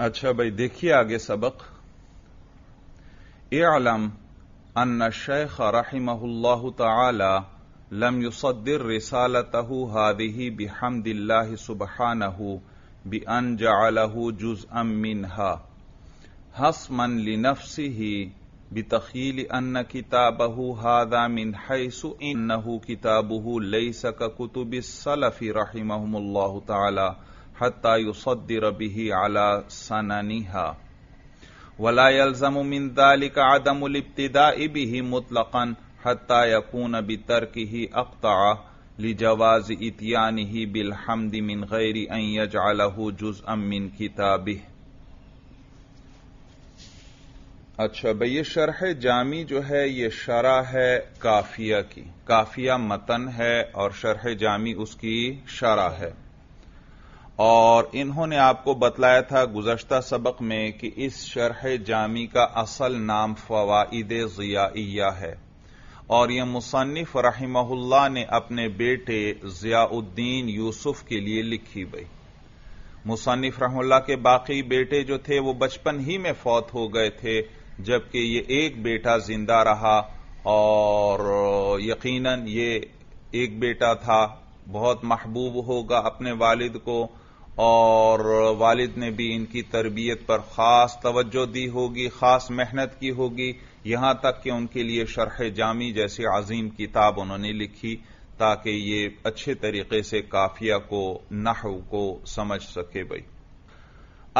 अच्छा भाई देखिए आगे सबक اعلم أن الشيخ رحمه الله تعالى لم يصدر رسالته هذه بحمد الله سبحانه بأن جعله جزءا منها حسما لنفسه بتخيل أن كتابه هذا من حيث إنه كتابه ليس ككتب السلف رحمهم الله تعالى हत्ता युसद्दिर बिही आला सननिहा वला यल्जम मिन दालिक आदमुल इब्तिदाई बिही मुतलकन हता यकून बितर्क ही अक्ता लिजवाज इतियान ही बिलहमद मिन गैरी अन यजअलहु जुज अमिन मिन किताबिह अच्छा भाई ये शरह जामी जो है ये शरा है काफिया की काफिया मतन है और शरह जामी उसकी शरा है और इन्होंने आपको बतलाया था गुजश्ता सबक में कि इस शरह जामी का असल नाम फवाइद जिया है और यह मुसनफ रहिमहुल्ला ने अपने बेटे जियाउद्दीन यूसुफ के लिए लिखी गई मुसनफ रहमल्ला के बाकी बेटे जो थे वो बचपन ही में फौत हो गए थे जबकि ये एक बेटा जिंदा रहा और यकीनन ये एक बेटा था बहुत महबूब होगा अपने वालिद को और वालिद ने भी इनकी तरबियत पर खास तवज्जो दी होगी खास मेहनत की होगी यहां तक कि उनके लिए शरह जामी जैसी अजीम किताब उन्होंने लिखी ताकि ये अच्छे तरीके से काफिया को नहव को समझ सके भाई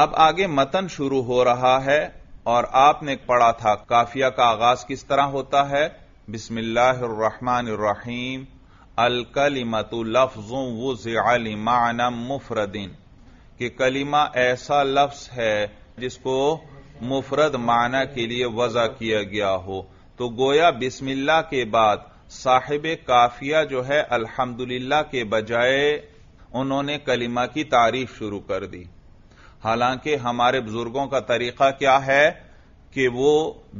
अब आगे मतन शुरू हो रहा है और आपने पढ़ा था काफिया का आगाज किस तरह होता है बिस्मिल्लाहमान रहीम अलकलिमतु लफ्जों वो जियालिमान मुफरदीन कि कलिमा ऐसा लफ्स है जिसको मुफरद माना के लिए वजह किया गया हो तो गोया बिस्मिल्ला के बाद साहिब काफिया जो है अल्हम्दुलिल्लाह के बजाय उन्होंने कलिमा की तारीफ शुरू कर दी हालांकि हमारे बुजुर्गों का तरीका क्या है कि वो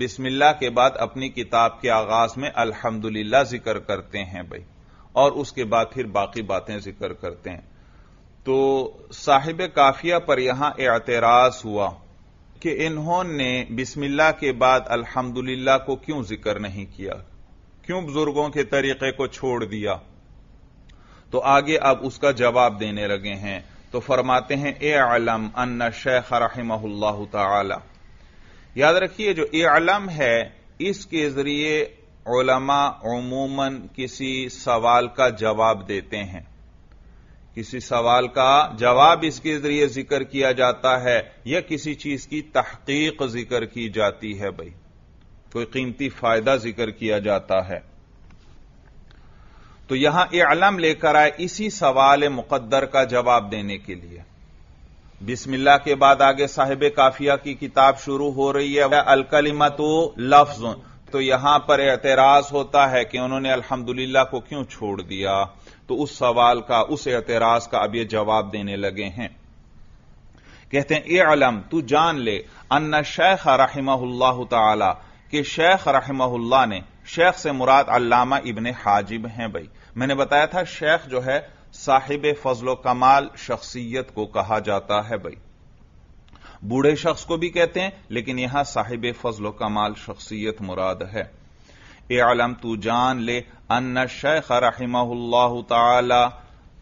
बिस्मिल्लाह के बाद अपनी किताब के आगाज में अल्हम्दुलिल्लाह जिक्र करते हैं भाई और उसके बाद फिर बाकी बातें जिक्र करते हैं तो साहिब काफिया पर यहां एतराज हुआ कि इन्होंने बिस्मिल्लाह के बाद अल्हम्दुलिल्लाह को क्यों जिक्र नहीं किया क्यों बुजुर्गों के तरीके को छोड़ दिया तो आगे अब उसका जवाब देने लगे हैं तो फरमाते हैं ए आलम अन्ना शेख रहमल्ला तला याद रखिए जो ए आलम है इसके जरिए ओलमा उमूमन किसी सवाल का जवाब देते हैं किसी सवाल का जवाब इसके जरिए जिक्र किया जाता है या किसी चीज की तहकीक जिक्र की जाती है भाई कोई कीमती फायदा जिक्र किया जाता है तो यहां आलम लेकर आए इसी सवाल मुकद्दर का जवाब देने के लिए बिस्मिल्लाह के बाद आगे साहिब काफिया की किताब शुरू हो रही है अलकलिमा तो लफ्ज तो यहां पर एतराज होता है कि उन्होंने अल्हम्दुलिल्लाह को क्यों छोड़ दिया तो उस सवाल का उस एतराज का अब यह जवाब देने लगे हैं कहते हैं ए आलम तू जान ले अन्ना शेख रहमल्ला तला के शेख रहम्ला ने शेख से मुराद अल्लामा इबन हाजिब हैं भाई मैंने बताया था शेख जो है साहिब फजलो कमाल शख्सियत को कहा जाता है भाई बूढ़े शख्स को भी कहते हैं लेकिन यहां साहिब फजलो कमाल शख्सियत मुराद है एलम तू जान ले अन्न शेख रहमल्ला तला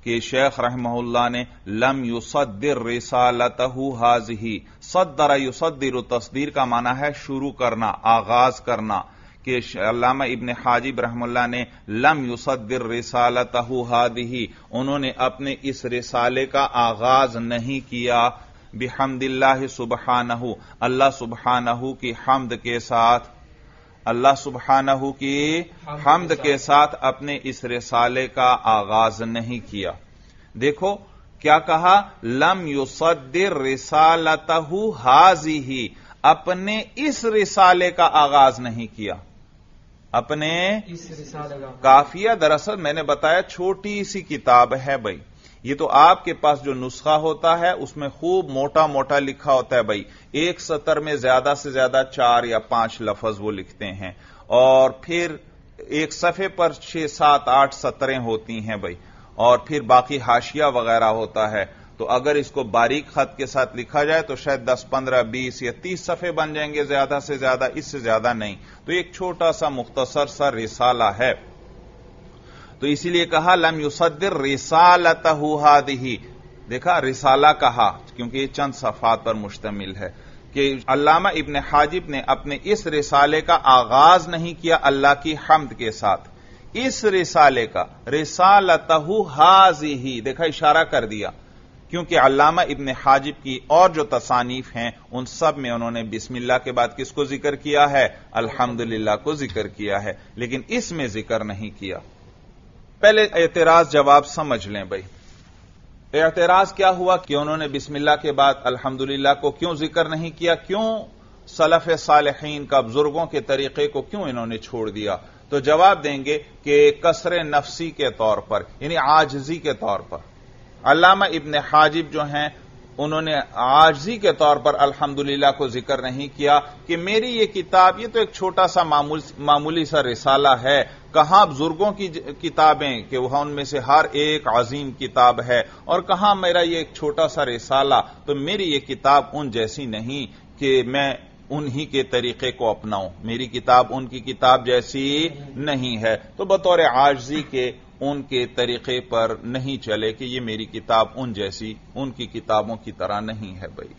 कि शेख रहमल्ला ने लम युसदिर रिसालत हाजही सदर युसदिर तस्दीर का माना है शुरू करना आगाज करना के अलामा इबन हाजिब रहमल्ला ने लम युसदिर रिसालत ही उन्होंने अपने इस रिसाले का आगाज नहीं किया बिहमदिल्ला सुबहानहू अल्लाह सुबहानहू की हमद के साथ अल्लाह सुबहानहू की हमद के साथ अपने इस रिसाले का आगाज नहीं किया देखो क्या कहा लम युसदिर रिसालतहू हाजी ही अपने इस रिसाले का आगाज नहीं किया अपने काफिया दरअसल मैंने बताया छोटी सी किताब है भाई ये तो आपके पास जो नुस्खा होता है उसमें खूब मोटा मोटा लिखा होता है भाई एक सतर में ज्यादा से ज्यादा चार या पांच लफज वो लिखते हैं और फिर एक सफे पर छह सात आठ सतरें होती हैं भाई और फिर बाकी हाशिया वगैरह होता है तो अगर इसको बारीक खत के साथ लिखा जाए तो शायद 10, 15, 20 या 30 सफे बन जाएंगे ज्यादा से ज्यादा इससे ज्यादा नहीं तो एक छोटा सा मुख्तसर सा रिसाला है तो इसीलिए कहा लम युसदिर रिसालत हादही देखा रिसाला कहा क्योंकि ये चंद सफात पर मुश्तमिल है कि अल्लामा इबन हाजिब ने अपने इस रिसाले का आगाज नहीं किया अल्लाह की हमद के साथ इस रिसाले का रिसालतहु हाजी ही देखा इशारा कर दिया क्योंकि अल्लामा इबन हाजिब की और जो तसानीफ हैं उन सब में उन्होंने बिस्मिल्लाह के बाद किसको जिक्र किया है अल्हम्दुलिल्लाह को जिक्र किया है लेकिन इसमें जिक्र नहीं किया पहले एतराज जवाब समझ लें भाई एतराज क्या हुआ कि उन्होंने बिस्मिल्ला के बाद अल्हम्दुलिल्लाह को क्यों जिक्र नहीं किया क्यों सलफ सालहीन का बुजुर्गों के तरीके को क्यों इन्होंने छोड़ दिया तो जवाब देंगे कि कसर नफसी के तौर पर यानी आजजी के तौर पर अलामा इबन हाजिब जो हैं उन्होंने आर्जी के तौर पर अल्हम्दुलिल्लाह को जिक्र नहीं किया कि मेरी ये किताब ये तो एक छोटा सा मामूल, मामूली सा रिसाला है कहां बुजुर्गों की किताबें कि वहां उनमें से हर एक अजीम किताब है और कहां मेरा ये एक छोटा सा रिसाला तो मेरी ये किताब उन जैसी नहीं कि मैं उन्हीं के तरीके को अपनाऊं मेरी किताब उनकी किताब जैसी नहीं है तो बतौर आर्जी के उनके तरीके पर नहीं चले कि ये मेरी किताब उन जैसी उनकी किताबों की तरह नहीं है भाई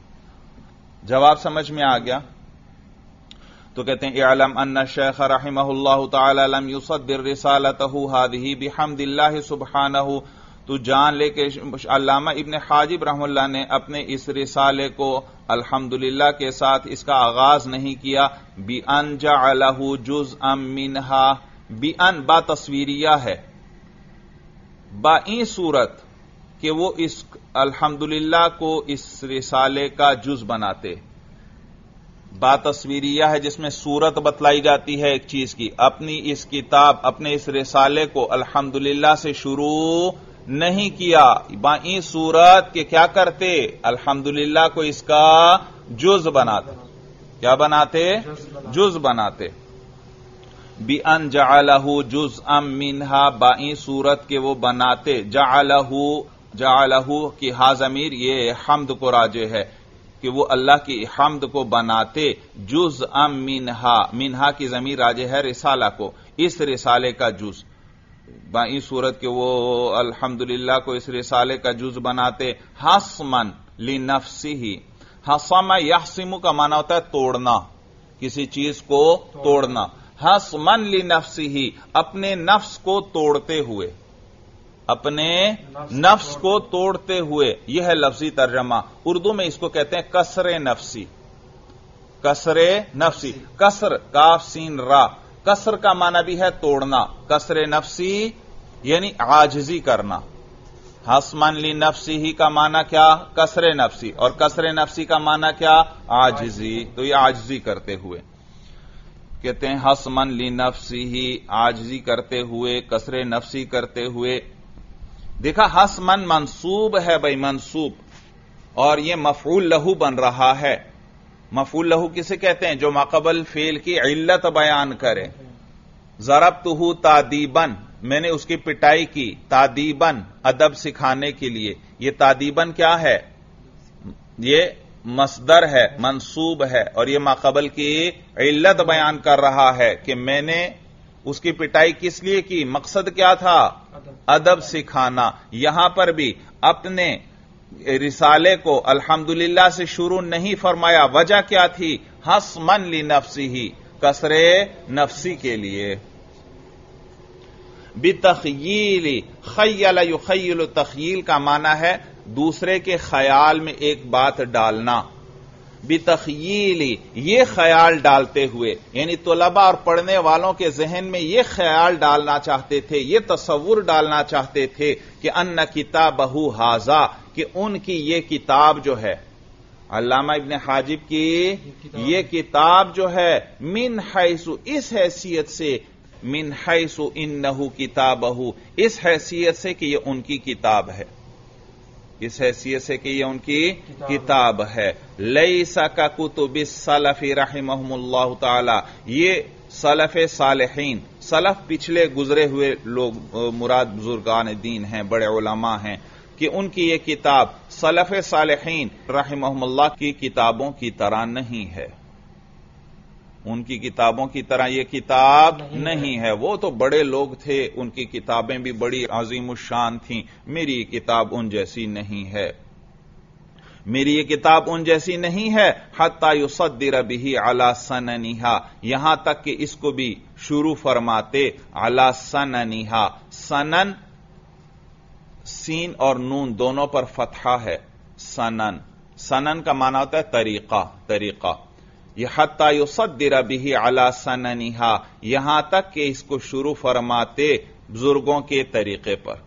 जवाब समझ में आ गया तो कहते हैं आलम अन्ना शेख रहमल्ला तम यूसदिर रिसालत हादही बिहमदिल्ला सुबहान तो जान ले के अलामा इबन हाजिब रहमुल्ला ने अपने इस रिसाले को अल्हम्दुलिल्लाह के साथ इसका आगाज नहीं किया बी अन जा जुज अम मिनहा बी अन बा तस्वीरिया है बाई सूरत कि वो इस अल्हम्दुलिल्लाह को इस रिसाले का जुज बनाते बा तस्वीरिया है जिसमें सूरत बतलाई जाती है एक चीज की अपनी इस किताब अपने इस रिसाले को अल्हम्दुलिल्लाह से शुरू नहीं किया बाई सूरत के क्या करते अल्हम्दुलिल्लाह को इसका जुज बनाते क्या बनाते जुज बनाते बी अन जालहू जुज अम मिनहा बाई सूरत के वो बनाते जालहू जालहू की हाजमीर ये हमद को राजे है कि वो अल्लाह की हमद को बनाते जुज अम मिनहा मिनहा की जमीर राजे है रिसाला को इस रिसाले का जुज बाई सूरत के वो अल्हम्दुलिल्लाह को इस रिसाले का जुज बनाते हसमन ली नफसी ही हसम यहसिमु का माना होता है तोड़ना किसी चीज को तोड़ना हसमन ली नफ्स ही अपने नफ्स को तोड़ते हुए अपने नफ्स को तोड़ते हुए यह है लफ्जी तर्जमा उर्दू में इसको कहते हैं कसरे नफ्सी कसरे नफ्सी कसर काफ सीन रा कसर का माना भी है तोड़ना कसरे नफ्सी यानी आजजी करना हसमन ली नफ्सी ही का माना क्या कसरे नफ्सी और कसरे नफ्सी का माना क्या आजजी तो ये आजजी करते हुए कहते हैं हसमन ली नफसी ही आजजी करते हुए कसरे नफसी करते हुए देखा हसमन मनसूब है भाई मनसूब और यह मफूल लहू बन रहा है मफूल लहू किसे कहते हैं जो मकबल फेल की इल्लत बयान करे जरब तुहू तादीबन मैंने उसकी पिटाई की तादीबन अदब सिखाने के लिए यह तादीबन क्या है ये मसदर है मनसूब है और यह माकबल की इल्लत बयान कर रहा है कि मैंने उसकी पिटाई किस लिए की मकसद क्या था अदब सिखाना यहां पर भी अपने रिसाले को अल्हम्दुलिल्लाह से शुरू नहीं फरमाया वजह क्या थी मन ली नफसी ही कसरे नफसी के लिए बितखील खयल युखल तखील का माना है दूसरे के ख्याल में एक बात डालना बितखीली ये ख्याल डालते हुए यानी तलबा और पढ़ने वालों के जहन में यह ख्याल डालना चाहते थे ये तस्वुर डालना चाहते थे कि अन्न किताब बहू हाजा कि उनकी ये किताब जो है अल्लामा इबन हाजिब की ये किताब जो है मिन हैसु इस हैसियत से मिन हैसु इन नहू किताबहू इस हैसियत से कि यह उनकी किताब है इस हैसियत से कि यह उनकी किताब, है लई सा का कुतुबिस सलफ़ी महमुल्ला तला ये सलफ़ सालहीन सलफ पिछले गुजरे हुए लोग मुराद बुजुर्गान दीन हैं बड़े उलमा हैं कि उनकी ये किताब सलफ़ सालहीन महमुल्ला की किताबों की तरह नहीं है उनकी किताबों की तरह ये किताब नहीं, नहीं है वो तो बड़े लोग थे उनकी किताबें भी बड़ी अजीम शान थीं मेरी ये किताब उन जैसी नहीं है मेरी ये किताब उन जैसी नहीं है हत्ता युसद्दिर बिही अला सननिहा यहां तक कि इसको भी शुरू फरमाते अला सननिहा सनन सीन और नून दोनों पर फतहा है सनन सनन का माना होता है तरीका तरीका हत्ता युसदर बिही अला सननिहा यहां तक कि इसको शुरू फरमाते बुजुर्गों के तरीके पर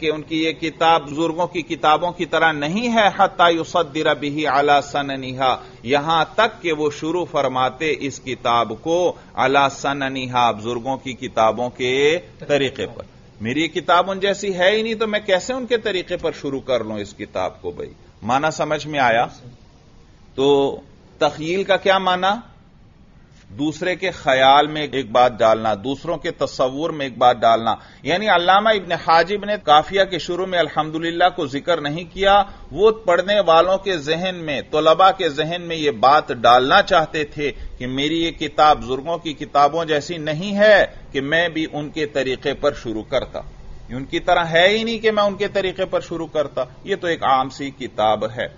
कि उनकी ये किताब बुजुर्गों की किताबों की तरह नहीं है हत्ता युसदर बिही अला सननिहा यहां तक कि वो शुरू फरमाते इस किताब को अला सननिहा बुजुर्गों की किताबों के तरीके पर मेरी किताब उन जैसी है ही नहीं तो मैं कैसे उनके तरीके पर शुरू कर लूं इस किताब को भाई माना समझ में आया तो तखील का क्या माना दूसरे के ख्याल में एक बात डालना दूसरों के तस्वूर में एक बात डालना यानी अल्लामा इबन हाजिब ने काफिया के शुरू में अल्हम्दुलिल्लाह को जिक्र नहीं किया वो पढ़ने वालों के जहन में तलबा के जहन में ये बात डालना चाहते थे कि मेरी ये किताब बुजुर्गों की किताबों जैसी नहीं है कि मैं भी उनके तरीके पर शुरू करता उनकी तरह है ही नहीं कि मैं उनके तरीके पर शुरू करता ये तो एक आम सी किताब है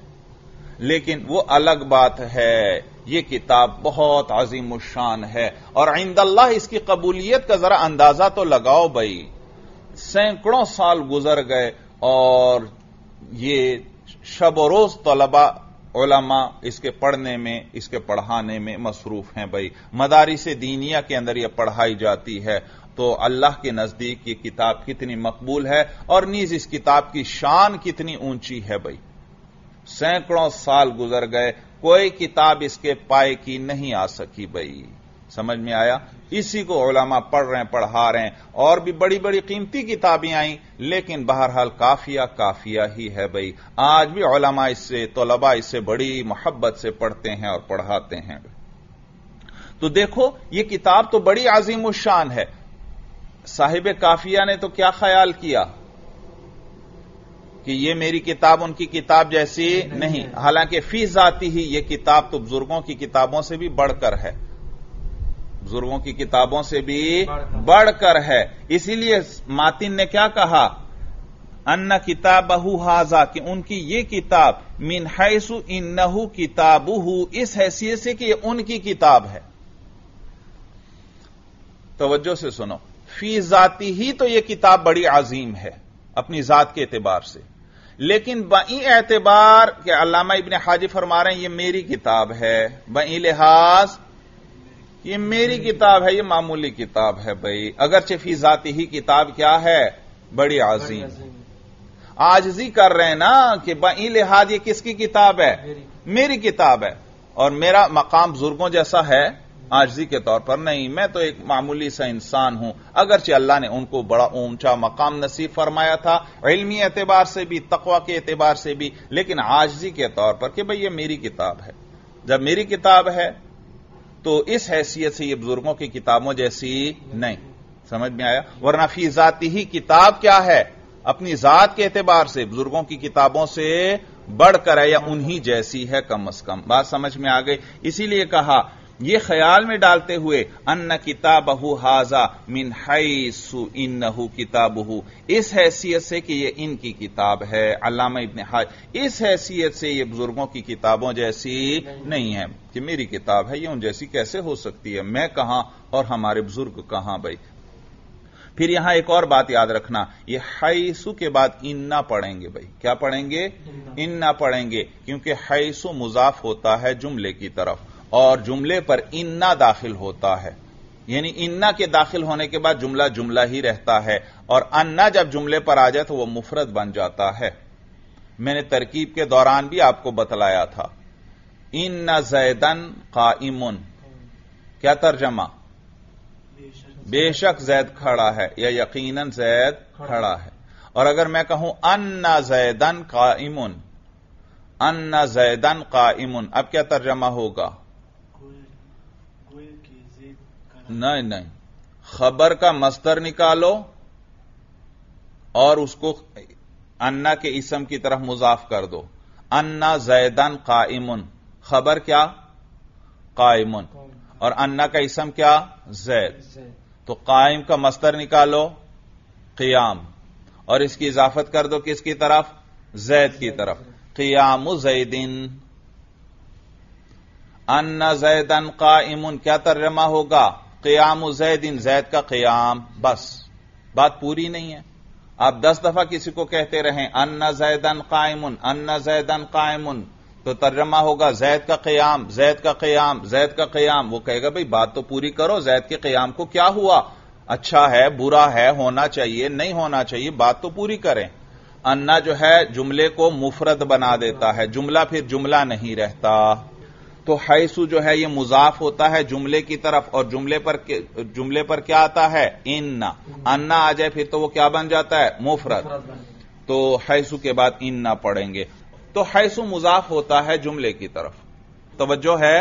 लेकिन वो अलग बात है ये किताब बहुत अजीम शान है और आइंदल्ला इसकी कबूलियत का जरा अंदाजा तो लगाओ भाई सैकड़ों साल गुजर गए और ये शब रोज तलबा ओलमा इसके पढ़ने में इसके पढ़ाने में मसरूफ हैं भाई मदारी से दीनिया के अंदर यह पढ़ाई जाती है तो अल्लाह के नजदीक ये किताब कितनी मकबूल है और नीज इस किताब की शान कितनी ऊंची है भाई सैकड़ों साल गुजर गए कोई किताब इसके पाए की नहीं आ सकी भाई समझ में आया इसी को ओलामा पढ़ रहे हैं पढ़ा रहे हैं और भी बड़ी बड़ी कीमती किताबें आई लेकिन बहरहाल काफिया काफिया ही है भाई आज भी ओलामा इससे तलबा इससे बड़ी मोहब्बत से पढ़ते हैं और पढ़ाते हैं तो देखो ये किताब तो बड़ी आजीम शान है साहिब काफिया ने तो क्या ख्याल किया कि ये मेरी किताब उनकी किताब जैसी नहीं, नहीं। हालांकि फीस आती ही ये किताब तो बुजुर्गों की किताबों से भी बढ़कर है बुजुर्गों की किताबों से भी बढ़कर है इसीलिए मातिन ने क्या कहा अन्ना किताब बहु हाजा कि उनकी ये किताब मिन हैसु इन्नहू किताबू इस हैसियत से कि यह उनकी किताब है तवज्जो से सुनो फी जाती ही तो यह किताब बड़ी आजीम है अपनी जात के एतबार से लेकिन बई एतबार के अलामा इबन हाजी फरमा रहे हैं यह मेरी किताब है बई लिहाज ये मेरी किताब है ये मामूली किताब है भाई अगरचे फी जाती ही किताब क्या है बड़ी आजीम आजजी कर रहे हैं ना कि बई लिहाज ये किसकी किताब है मेरी, मेरी किताब है और मेरा मकाम बुजुर्गों जैसा है आजी के तौर पर नहीं मैं तो एक मामूली सा इंसान हूं अगरचे अल्लाह ने उनको बड़ा ऊंचा मकाम नसीब फरमाया था इलमी एतबार से भी तकवा के एतबार से भी लेकिन आजजी के तौर पर कि भाई ये मेरी किताब है जब मेरी किताब है तो इस हैसियत से ये बुजुर्गों की किताबों जैसी नहीं समझ में आया वरना फी जाती ही किताब क्या है अपनी जात के एतबार से बुजुर्गों की किताबों से बढ़कर है या उन्हीं जैसी है कम अज कम बात समझ में आ गई इसीलिए कहा ये ख्याल में डालते हुए अन्न किताबहू हाजा मिन हईसु किताब हु इस हैसियत से कि ये इनकी किताब है अलामा इबन हाज इस हैसियत से ये बुजुर्गों की किताबों जैसी नहीं है कि मेरी किताब है ये उन जैसी कैसे हो सकती है मैं कहां और हमारे बुजुर्ग कहां भाई फिर यहां एक और बात याद रखना ये हैसु के बाद इन्ना पढ़ेंगे भाई क्या पढ़ेंगे इन्ना पढ़ेंगे क्योंकि हैसु मुजाफ होता है जुमले की तरफ और जुमले पर इन्ना दाखिल होता है यानी इन्ना के दाखिल होने के बाद जुमला जुमला ही रहता है और अन्ना जब जुमले पर आ जाए तो वह मुफरत बन जाता है मैंने तरकीब के दौरान भी आपको बतलाया था इन्ना जैदन का इमुन क्या तर्जमा बेशक जैद खड़ा है या यकीनन जैद खड़ा है और अगर मैं कहूं अन्ना जैदन का इमुन अन्ना जैदन का इमुन अब क्या तर्जमा होगा नहीं नहीं खबर का मस्तर निकालो और उसको अन्ना के इसम की तरफ मुजाफ कर दो अन्ना जैदन कायमुन खबर क्या कायमन और अन्ना का इसम क्या जैद तो कायम का मस्तर निकालो क़ियाम और इसकी इजाफत कर दो किसकी तरफ जैद की तरफ क़ियाम जैदिन अन्ना जैदन कायमुन क्या तर्जमा होगा क्याम जैदिन जैद का क्याम बस बात पूरी नहीं है आप दस दफा किसी को कहते रहें अन्न जैदन कायमुन अन्न जैदन कायमन तो तर्जमा होगा जैद का क्याम जैद का क्याम जैद का क्याम वो कहेगा भाई बात तो पूरी करो जैद के क्याम को क्या हुआ अच्छा है बुरा है होना चाहिए नहीं होना चाहिए बात तो पूरी करें अन्ना जो है जुमले को मुफरत बना देता है जुमला फिर जुमला नहीं रहता तो हैसु जो है ये मुजाफ होता है जुमले की तरफ और जुमले पर जुमले पर क्या आता है इन्ना अन्ना आ जाए फिर तो वो क्या बन जाता है मुफरत तो हैसु के बाद इन्ना पढ़ेंगे तो हैसु मुजाफ होता है जुमले की तरफ तवज्जो है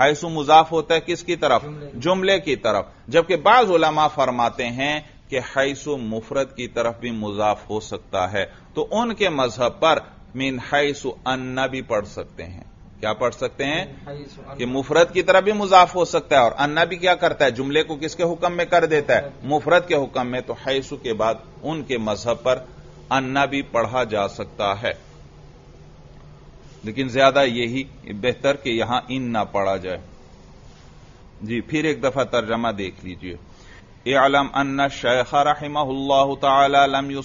हैसु मुजाफ होता है किसकी तरफ जुमले की तरफ जबकि बाज उलमा फरमाते हैं कि हैसु मुफरत की तरफ भी मुजाफ हो सकता है तो उनके मजहब पर मिन हैसु अन्ना भी पढ़ सकते हैं क्या पढ़ सकते हैं कि मुफरत की तरह भी मुजाफ हो सकता है और अन्ना भी क्या करता है जुमले को किसके हुक्म में कर देता है मुफरत के हुक्म में तो हैसु के बाद उनके मजहब पर अन्ना भी पढ़ा जा सकता है लेकिन ज्यादा यही बेहतर कि यहां इन ना पढ़ा जाए जी फिर एक दफा तर्जमा देख लीजिए एलम अन्ना शेख रहमल्ला तम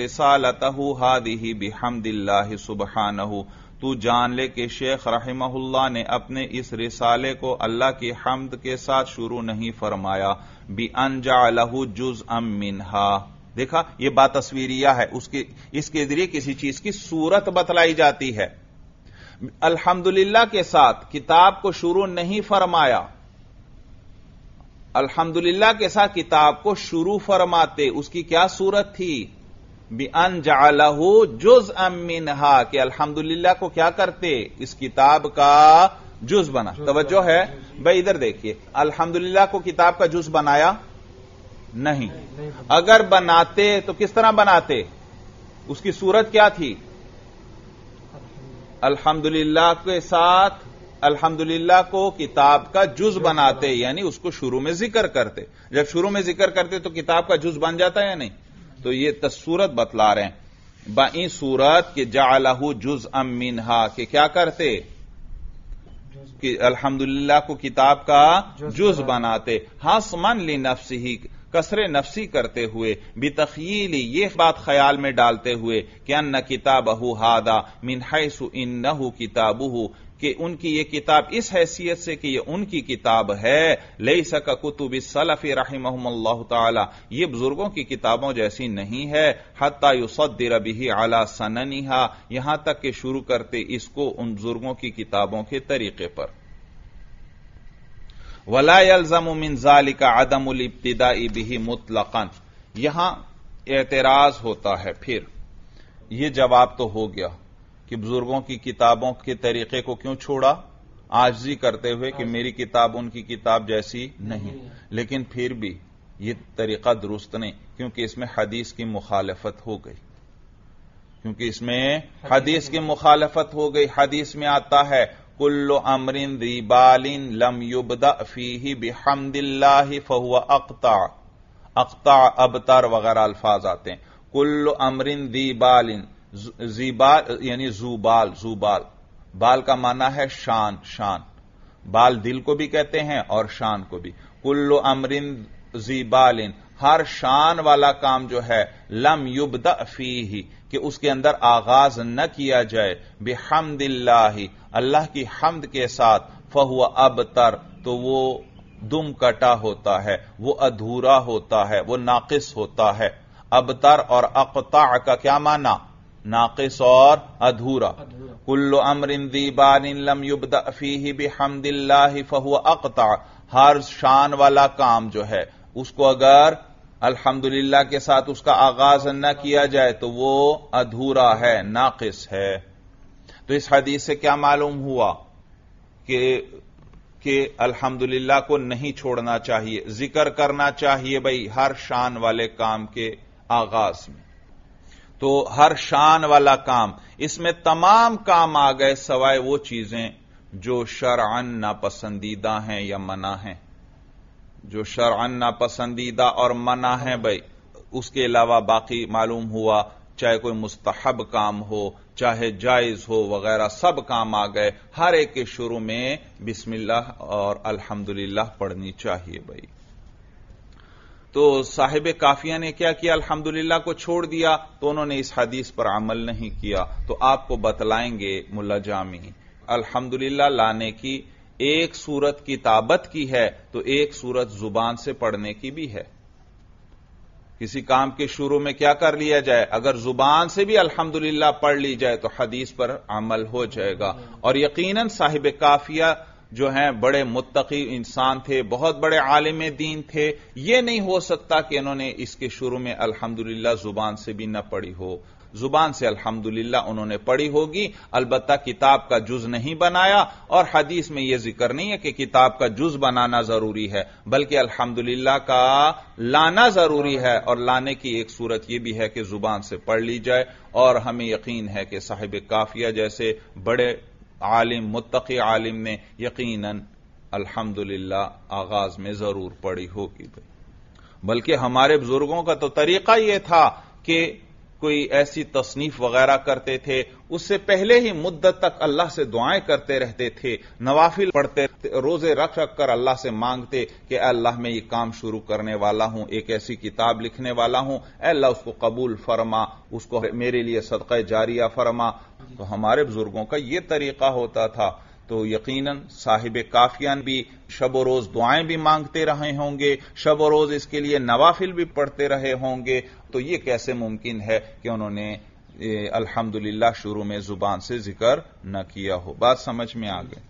रिसाल तहु हादि बिहमदिल्ला सुबहानहू तू जान ले कि शेख रहमहुल्ला ने अपने इस रिसाले को अल्लाह की हमद के साथ शुरू नहीं फरमाया बी अनजा लहू जुज अम मिनहा देखा यह बात तस्वीरिया है उसके इसके जरिए किसी चीज की सूरत बतलाई जाती है अल्हम्दुलिल्लाह के साथ किताब को शुरू नहीं फरमाया अल्हम्दुलिल्लाह के साथ किताब को शुरू फरमाते उसकी क्या सूरत थी बेअन जालहू जुज अमिनहा के अल्हम्दुलिल्लाह को क्या करते इस किताब का जुज बना तवज्जो है भाई इधर देखिए अल्हम्दुलिल्लाह को किताब का जुज बनाया नहीं अगर बनाते तो किस तरह बनाते उसकी सूरत क्या थी अल्हम्दुलिल्लाह के साथ अल्हम्दुलिल्लाह को किताब का जुज बनाते यानी उसको शुरू में जिक्र करते जब शुरू में जिक्र करते तो किताब का जुज बन जाता है या नहीं तो ये तस्सूरत बतला रहे हैं बाई सूरत के जाहू जुज अम मिनहा के क्या करते कि अल्हम्दुलिल्लाह को किताब का जुज बनाते हसमन ली नफसी ही कसरे नफसी करते हुए बितखीली ये बात ख्याल में डालते हुए कि अन्न किताबहू हादा मिनहसु इन्नहु किताबहू कि उनकी ये किताब इस हैसियत से कि ये उनकी किताब है लई सका कुतुब सलफ़ तला ये बुजुर्गों की किताबों जैसी नहीं है हत्ता युसदर भी आला सननिहा यहां तक कि शुरू करते इसको उन बुजुर्गों की किताबों के तरीके पर वलायलजम आदम उल इब्तदाई बिही मुतलकन यहां एतराज होता है फिर यह जवाब तो हो गया कि बुजुर्गों की किताबों के तरीके को क्यों छोड़ा आजी करते हुए कि मेरी किताब उनकी किताब जैसी नहीं लेकिन फिर भी ये तरीका दुरुस्त नहीं क्योंकि इसमें हदीस की मुखालफत हो गई क्योंकि इसमें हदीस की मुखालफत हो गई हदीस में आता है कुल्लो अमरिन रिबालिन लम युबदा फीही बिहमदिल्ला फहुआ अख्ता अख्ता अबतर वगैरह अल्फाज आते हैं कुल्लो अमरिन रिबालिन जीबाल यानी जूबाल जूबाल बाल का माना है शान शान बाल दिल को भी कहते हैं और शान को भी कुल्लो अमरिन जीबालिन हर शान वाला काम जो है लम युबद फी ही कि उसके अंदर आगाज न किया जाए बेहमदिल्ला अल्लाह की हमद के साथ फहुआ अब तर तो वो दुम कटा होता है वो अधूरा होता है वो नाकिस होता है अब तर और अकता का क्या माना नाकिस और अधूरा कुल्लु अमरिन युबद लम युबदा फीही बिहमदिल्ला फहु अकता हर शान वाला काम जो है उसको अगर अल्हम्दुलिल्लाह के साथ उसका आगाज न किया जाए तो वो अधूरा है नाकिस है तो इस हदीस से क्या मालूम हुआ कि कि अल्हम्दुलिल्लाह को नहीं छोड़ना चाहिए जिक्र करना चाहिए भाई हर शान वाले काम के आगाज में तो हर शान वाला काम इसमें तमाम काम आ गए सवाए वो चीजें जो शरअन नापसंदीदा हैं या मना हैं जो शरअन नापसंदीदा और मना है भाई उसके अलावा बाकी मालूम हुआ चाहे कोई मुस्तहब काम हो चाहे जायज हो वगैरह सब काम आ गए हर एक के शुरू में बिस्मिल्लाह और अल्हम्दुलिल्लाह पढ़नी चाहिए भाई तो साहिब काफिया ने क्या किया अल्हम्दुलिल्लाह को छोड़ दिया तो उन्होंने इस हदीस पर अमल नहीं किया तो आपको बतलाएंगे मुला जामी अल्हम्दुलिल्लाह लाने की एक सूरत की ताबत की है तो एक सूरत जुबान से पढ़ने की भी है किसी काम के शुरू में क्या कर लिया जाए अगर जुबान से भी अल्हम्दुलिल्लाह पढ़ ली जाए तो हदीस पर अमल हो जाएगा और यकीनन साहिब काफिया जो हैं बड़े मुत्तकी इंसान थे बहुत बड़े आलिम दीन थे ये नहीं हो सकता कि इन्होंने इसके शुरू में अल्हम्दुलिल्लाह जुबान से भी न पढ़ी हो जुबान से अल्हम्दुलिल्लाह उन्होंने पढ़ी होगी अलबत्ता किताब का जुज नहीं बनाया और हदीस में यह जिक्र नहीं है कि किताब का जुज बनाना जरूरी है बल्कि अल्हम्दुलिल्लाह का लाना जरूरी है और लाने की एक सूरत यह भी है कि जुबान से पढ़ ली जाए और हमें यकीन है कि साहिब काफिया जैसे बड़े आलिम मुतकी आलिम ने यकीनन अल्हम्दुलिल्लाह आगाज में जरूर पड़ी होगी भाई बल्कि हमारे बुजुर्गों का तो तरीका यह था कि कोई ऐसी तसनीफ वगैरह करते थे उससे पहले ही मुद्दत तक अल्लाह से दुआएं करते रहते थे नवाफिल पढ़ते रोजे रख रख कर अल्लाह से मांगते कि अल्लाह मैं ये काम शुरू करने वाला हूं एक ऐसी किताब लिखने वाला हूं अल्लाह उसको कबूल फरमा उसको मेरे लिए सदक़ जारिया फरमा तो हमारे बुजुर्गों का ये तरीका होता था तो यकीनन साहिब काफियान भी शब रोज दुआएं भी मांगते रहे होंगे शब रोज इसके लिए नवाफिल भी पढ़ते रहे होंगे तो ये कैसे मुमकिन है कि उन्होंने अल्हम्दुलिल्लाह शुरू में जुबान से जिक्र न किया हो बात समझ में आ गई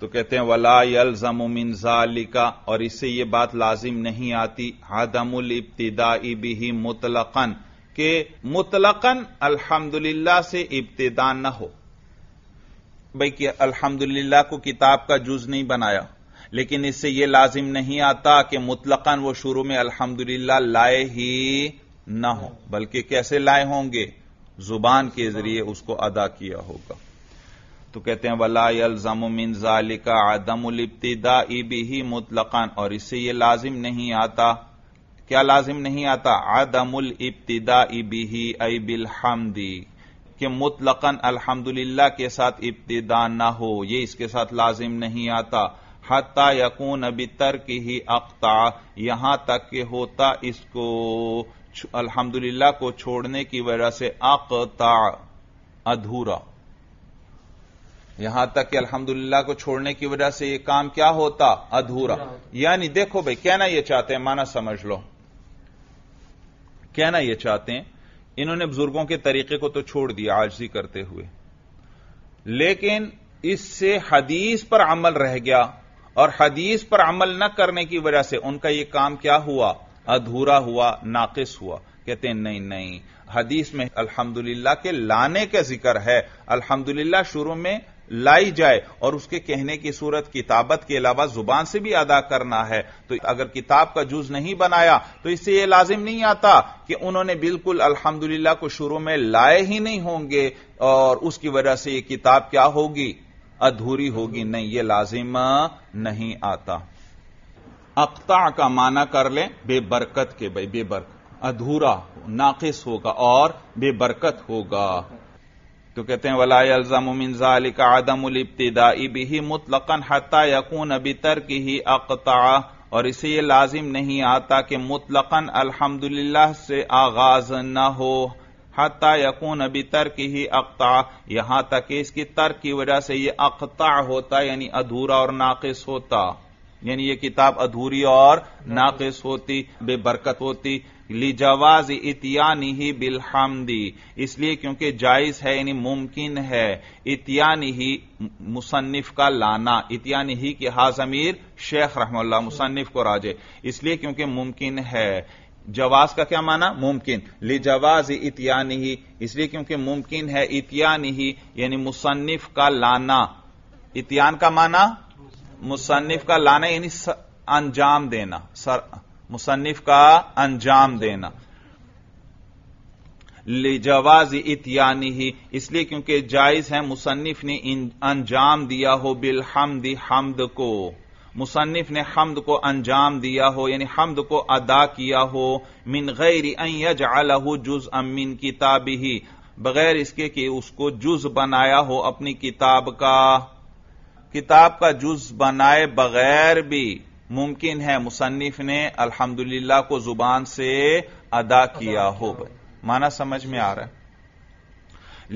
तो कहते हैं वला यलजमिन जालिका और इससे यह बात लाजिम नहीं आती हदमुल इब्तदाई बिही मुतलकन के मुतलकन अल्हम्दुलिल्लाह से इब्तदा न हो भाई कि अल्हम्दुलिल्लाह को किताब का जुज नहीं बनाया लेकिन इससे यह लाजिम नहीं आता कि मुतलकन वो शुरू में अल्हम्दुलिल्लाह लाए ही ना हो बल्कि कैसे लाए होंगे जुबान के जरिए उसको अदा किया होगा तो कहते हैं वला यलजम मिन जालिका आदम उलिब्तिदा इबी मुतलकन और इससे यह लाजिम नहीं आता क्या लाजिम नहीं आता आदमुल इब्तिदा इबी आई बिल हमदी कि मुतलकन अल्हम्दुलिल्लाह के साथ इब्तदा ना हो ये इसके साथ लाजिम नहीं आता हता यकून तर की ही अख्ता यहां तक के होता इसको अल्हम्दुलिल्लाह को छोड़ने की वजह से अकता अधूरा यहां तक कि अल्हम्दुलिल्लाह को छोड़ने की वजह से ये काम क्या होता अधूरा यानी देखो भाई कहना ये चाहते हैं माना समझ लो कहना ये चाहते हैं इन्होंने बुजुर्गों के तरीके को तो छोड़ दिया आजजी करते हुए लेकिन इससे हदीस पर अमल रह गया और हदीस पर अमल न करने की वजह से उनका यह काम क्या हुआ अधूरा हुआ नाकिस हुआ कहते हैं नहीं नहीं हदीस में अल्हम्दुलिल्लाह के लाने का जिक्र है अल्हम्दुलिल्लाह शुरू में लाई जाए और उसके कहने की सूरत किताबत के अलावा जुबान से भी अदा करना है तो अगर किताब का जूज नहीं बनाया तो इससे यह लाजिम नहीं आता कि उन्होंने बिल्कुल अल्हम्दुलिल्लाह को शुरू में लाए ही नहीं होंगे और उसकी वजह से यह किताब क्या होगी अधूरी होगी नहीं यह लाजिम नहीं आता अख्ता का माना कर लें बेबरकत के भाई बेबरकत अधूरा नाकिस होगा और बेबरकत होगा तो कहते हैं वला अल्ज़ामिनजाली का आदमतदा इबी मुतलकन हता यकून अबी की ही अकता और इसे ये लाजिम नहीं आता कि मुतलकन अलहमदुल्ला से आगाज न हो हता यकून अभी की ही अकता यहां तक कि इसकी तर्क की वजह से ये अकता होता यानी अधूरा और नाकिस होता यानी ये किताब अधूरी और नाकिस होती बेबरकत होती लिजवाज इतियानी ही बिलहमदी इसलिए क्योंकि जायज है यानी मुमकिन है इतियान ही मुसन्फ का लाना इतियान ही कि अमीर शेख रहमल्ला मुसन्फ को राजे इसलिए क्योंकि मुमकिन है जवाज का क्या माना मुमकिन लिजवाज जवाज इतियानी ही इसलिए क्योंकि मुमकिन है इतिया ही यानी मुसन्फ का लाना इतियान का माना मुसन्फ का लाना यानी अंजाम देना सर मुसन्फ का अंजाम देना ले जवाज इतियानी ही इसलिए क्योंकि जायज है मुसन्फ ने अंजाम दिया हो बिलहमद हमद को मुसन्फ ने हमद को अंजाम दिया हो यानी हमद को अदा किया हो मिन गैर अयज अलहू जुज अमीन किताब ही बगैर इसके कि उसको जुज बनाया हो अपनी किताब का किताब का जुज बनाए बगैर भी मुमकिन है मुसन्फ ने अल्हम्दुलिल्लाह को जुबान से अदा किया हो माना समझ में आ रहा है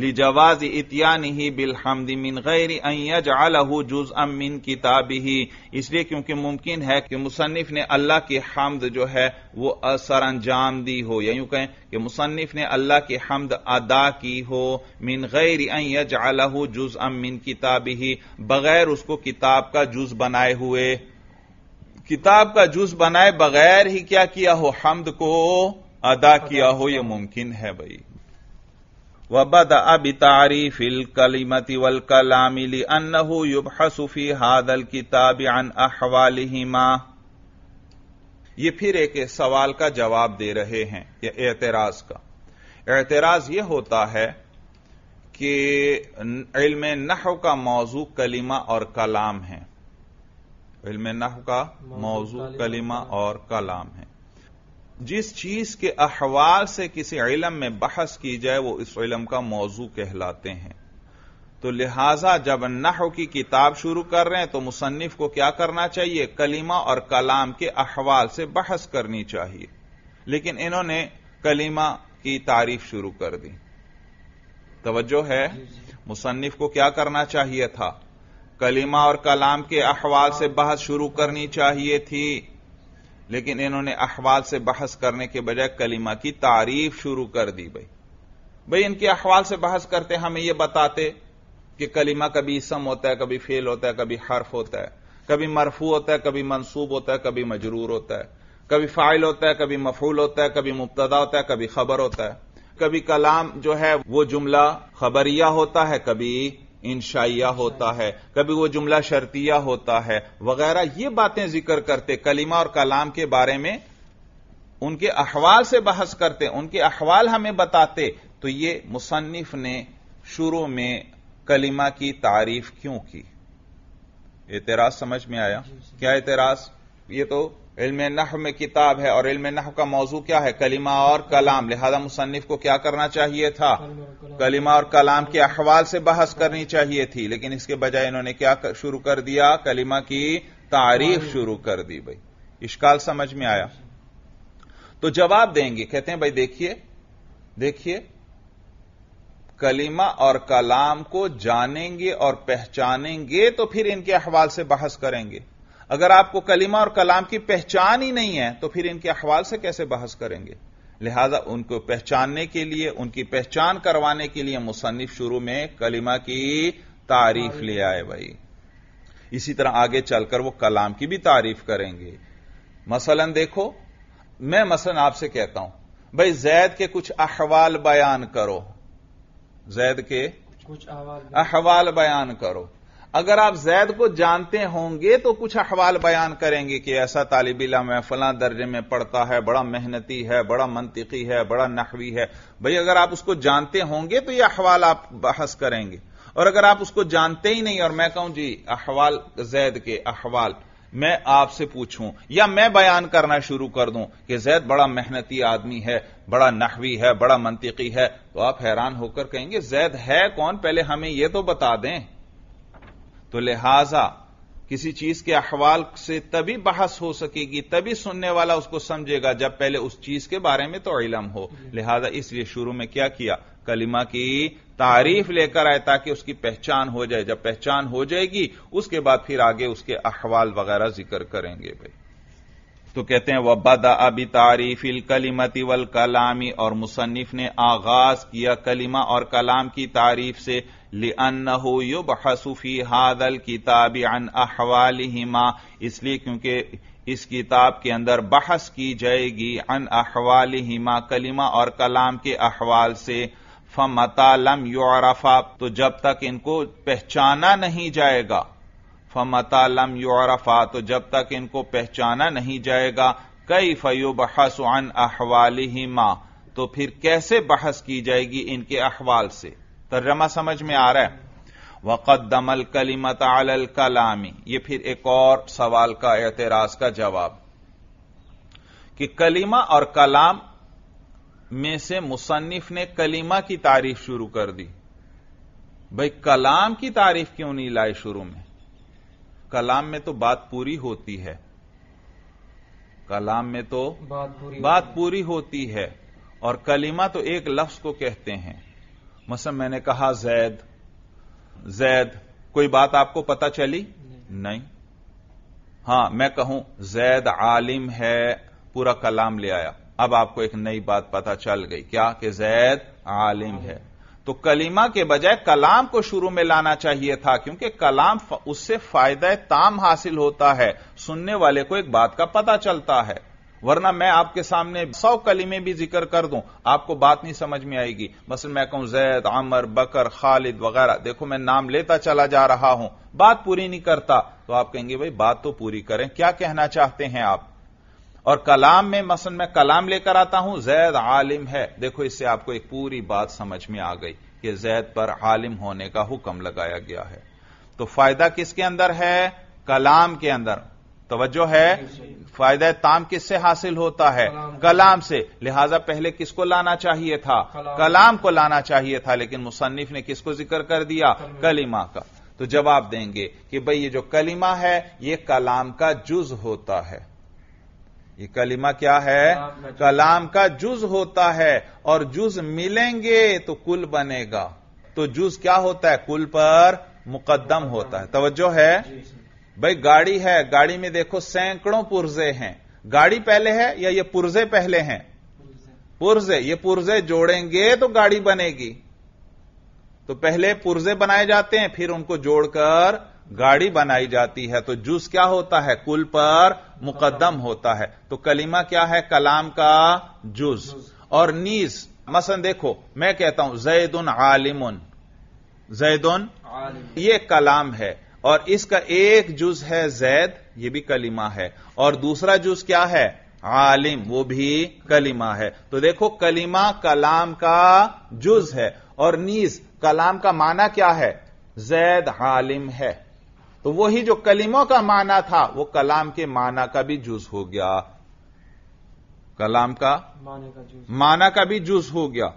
लिजवाज इतिया नहीं बिलहमदी मिन गैर अयजालहू जुज अम मिन किताब ही इसलिए क्योंकि मुमकिन है कि मुसन्फ ने अल्लाह की हमद जो है वो असर अंजाम दी हो या यूं कहें कि मुसन्फ ने अल्लाह की हमद अदा की हो मिन गैर अलहू जुज अम मिन किताब ही बगैर उसको किताब का जुज बनाए हुए किताब का जुज बनाए बगैर ही क्या किया हो हमद को अदा किया हो यह मुमकिन है भाई वबद अब तारीफ कलीमती वल कलामिली अन्नहू हसूफी हादल किताब अन अहवालिमा ये फिर एक सवाल का जवाब दे रहे हैं यह एतराज का एतराज यह होता है कि इल्म नहव का मौजू कलीमा और कलाम है इल्म नह का मौजू कलिमा और कलाम है जिस चीज के अहवाल से किसी इलम में बहस की जाए वो इस इलम का मौजू कहलाते हैं तो लिहाजा जब नह की किताब शुरू कर रहे हैं तो मुसन्फ को क्या करना चाहिए कलीमा और कलाम के अहवाल से बहस करनी चाहिए लेकिन इन्होंने कलीमा की तारीफ शुरू कर दी तवज्जो है मुसन्फ को क्या करना चाहिए था कलीमा और कलाम के अहवाल से बहस शुरू करनी चाहिए थी लेकिन इन्होंने अहवाल से बहस करने के बजाय कलीमा की तारीफ शुरू कर दी भाई भाई इनके अहवाल से बहस करते हमें यह बताते कि कलीमा कभी इसम होता है कभी फेल होता है कभी हर्फ होता है कभी मरफू होता है कभी मनसूब होता है कभी मजरूर होता है कभी फाइल होता है कभी मफूल होता है कभी मुबतदा होता है कभी खबर होता है कभी कलाम जो है वो जुमला खबरिया होता है कभी इंशाइया होता है कभी वो जुमला शर्तिया होता है वगैरह ये बातें जिक्र करते कलिमा और कलाम के बारे में उनके अहवाल से बहस करते उनके अहवाल हमें बताते तो ये मुसन्फ ने शुरू में कलिमा की तारीफ क्यों की एतराज समझ में आया क्या एतराज ये तो इल्म नह में किताब है और इल्म नह का मौजू क्या है कलिमा और कलाम लिहाजा मुसन्फ को क्या करना चाहिए था कलिमा और कलाम के अहवाल से बहस करनी चाहिए थी लेकिन इसके बजाय इन्होंने क्या शुरू कर दिया कलिमा की तारीफ शुरू कर दी भाई इश्काल समझ में आया तो जवाब देंगे कहते हैं भाई देखिए देखिए कलिमा और कलाम को जानेंगे और पहचानेंगे तो फिर इनके अहवाल से बहस करेंगे अगर आपको कलिमा और कलाम की पहचान ही नहीं है तो फिर इनके अहवाल से कैसे बहस करेंगे लिहाजा उनको पहचानने के लिए उनकी पहचान करवाने के लिए मुसन्फ शुरू में कलिमा की तारीफ ले आए भाई इसी तरह आगे चलकर वो कलाम की भी तारीफ करेंगे मसलन देखो मैं मसलन आपसे कहता हूं भाई जैद के कुछ अहवाल बयान करो जैद के कुछ अहवाल बयान करो अगर आप जैद को जानते होंगे तो कुछ अहवाल बयान करेंगे कि ऐसा तालिब इलम है फला दर्जे में पढ़ता है बड़ा मेहनती है बड़ा मनतिकी है बड़ा नहवी है भाई अगर आप उसको जानते होंगे तो यह अहवाल आप बहस करेंगे और अगर आप उसको जानते ही नहीं और मैं कहूं जी अहवाल जैद के अहवाल मैं आपसे पूछूं या मैं बयान करना शुरू कर दूं कि जैद बड़ा मेहनती आदमी है बड़ा नहवी है बड़ा मनतिकी है तो आप हैरान होकर कहेंगे जैद है कौन पहले हमें यह तो बता दें तो लिहाजा किसी चीज के अहवाल से तभी बहस हो सकेगी तभी सुनने वाला उसको समझेगा जब पहले उस चीज के बारे में तो इलम हो लिहाजा इसलिए शुरू में क्या किया कलिमा की तारीफ लेकर आए ताकि उसकी पहचान हो जाए जब पहचान हो जाएगी उसके बाद फिर आगे उसके अहवाल वगैरह जिक्र करेंगे भाई तो कहते हैं वह बद अबी तारीफ इल कलिमती वल कलामी और मुसन्फ ने आगाज किया कलिमा और कलाम की तारीफ से يبحث في हादल الكتاب अन अहवालिहिमा इसलिए क्योंकि इस किताब के अंदर बहस की जाएगी अन हिमा कलिमा और कलाम के अहवाल से फमता लम युरफा तो जब तक इनको पहचाना नहीं जाएगा फमता लम युरफा तो जब तक इनको पहचाना नहीं जाएगा कई बहस अन हिमा तो फिर कैसे बहस की जाएगी इनके अहवाल से तर्जमा समझ में आ रहा है वक़दमल कलीमत आल कलामी ये फिर एक और सवाल का एतराज का जवाब कि कलीमा और कलाम में से मुसन्फ ने कलीमा की तारीफ शुरू कर दी भाई कलाम की तारीफ क्यों नहीं लाई शुरू में कलाम में तो बात पूरी होती है कलाम में तो बात पूरी बात होती पूरी होती है और कलीमा तो एक लफ्ज को कहते हैं मसलन मैंने कहा जैद जैद कोई बात आपको पता चली नहीं, नहीं। हां मैं कहूं जैद आलिम है पूरा कलाम ले आया अब आपको एक नई बात पता चल गई क्या कि जैद आलिम है तो कलीमा के बजाय कलाम को शुरू में लाना चाहिए था क्योंकि कलाम उससे फायदा ताम हासिल होता है सुनने वाले को एक बात का पता चलता है वरना मैं आपके सामने सौ कलीमे भी जिक्र कर दूं आपको बात नहीं समझ में आएगी बस मैं कहूं जैद आमर बकर खालिद वगैरह देखो मैं नाम लेता चला जा रहा हूं बात पूरी नहीं करता तो आप कहेंगे भाई बात तो पूरी करें क्या कहना चाहते हैं आप और कलाम में मसन मैं कलाम लेकर आता हूं जैद आलिम है देखो इससे आपको एक पूरी बात समझ में आ गई कि जैद पर आलिम होने का हुक्म लगाया गया है तो फायदा किसके अंदर है कलाम के अंदर तवज्जो है फायदा ताम किससे हासिल होता है कलाम, कलाम से लिहाजा पहले किसको लाना चाहिए था कलाम, कलाम को लाना चाहिए था लेकिन मुसन्फ ने किसको जिक्र कर दिया कलिमा का तो जवाब देंगे कि भाई ये जो कलिमा है ये कलाम का जुज होता है ये कलिमा क्या है कलाम का जुज होता है और जुज मिलेंगे तो कुल बनेगा तो जुज क्या होता है कुल पर मुकदम होता है तवज्जो है भाई गाड़ी है गाड़ी में देखो सैकड़ों पुर्जे हैं गाड़ी पहले है या ये पुर्जे पहले हैं पुर्जे ये पुर्जे जोड़ेंगे तो गाड़ी बनेगी तो पहले पुर्जे बनाए जाते हैं फिर उनको जोड़कर गाड़ी बनाई जाती है तो जूस क्या होता है कुल पर मुकदम होता है तो कलीमा क्या है कलाम का जूस और नीस मसन देखो मैं कहता हूं आलिम आलिमुन जैदुन ये कलाम है और इसका एक जुज है जैद ये भी कलिमा है और दूसरा जुज क्या है आलिम वो भी कलिमा है तो देखो कलिमा कलाम का जुज है और नीज कलाम का माना क्या है जैद आलिम है तो वही जो कलिमों का माना था वो कलाम के माना का भी जुज हो गया कलाम का का जुज माना का भी जुज हो गया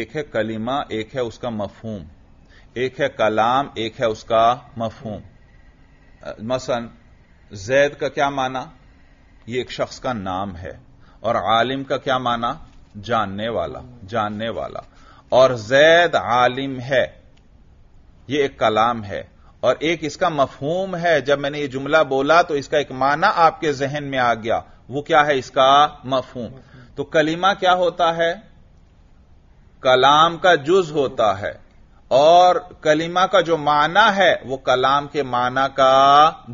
एक है कलिमा एक है उसका मफहूम एक है कलाम एक है उसका मफहूम मसन जैद का क्या माना ये एक शख्स का नाम है और आलिम का क्या माना जानने वाला जानने वाला और जैद आलिम है ये एक कलाम है और एक इसका मफहूम है जब मैंने ये जुमला बोला तो इसका एक माना आपके जहन में आ गया वो क्या है इसका मफहूम तो कलीमा क्या होता है कलाम का जुज होता है और कलिमा का जो माना है वो कलाम के माना का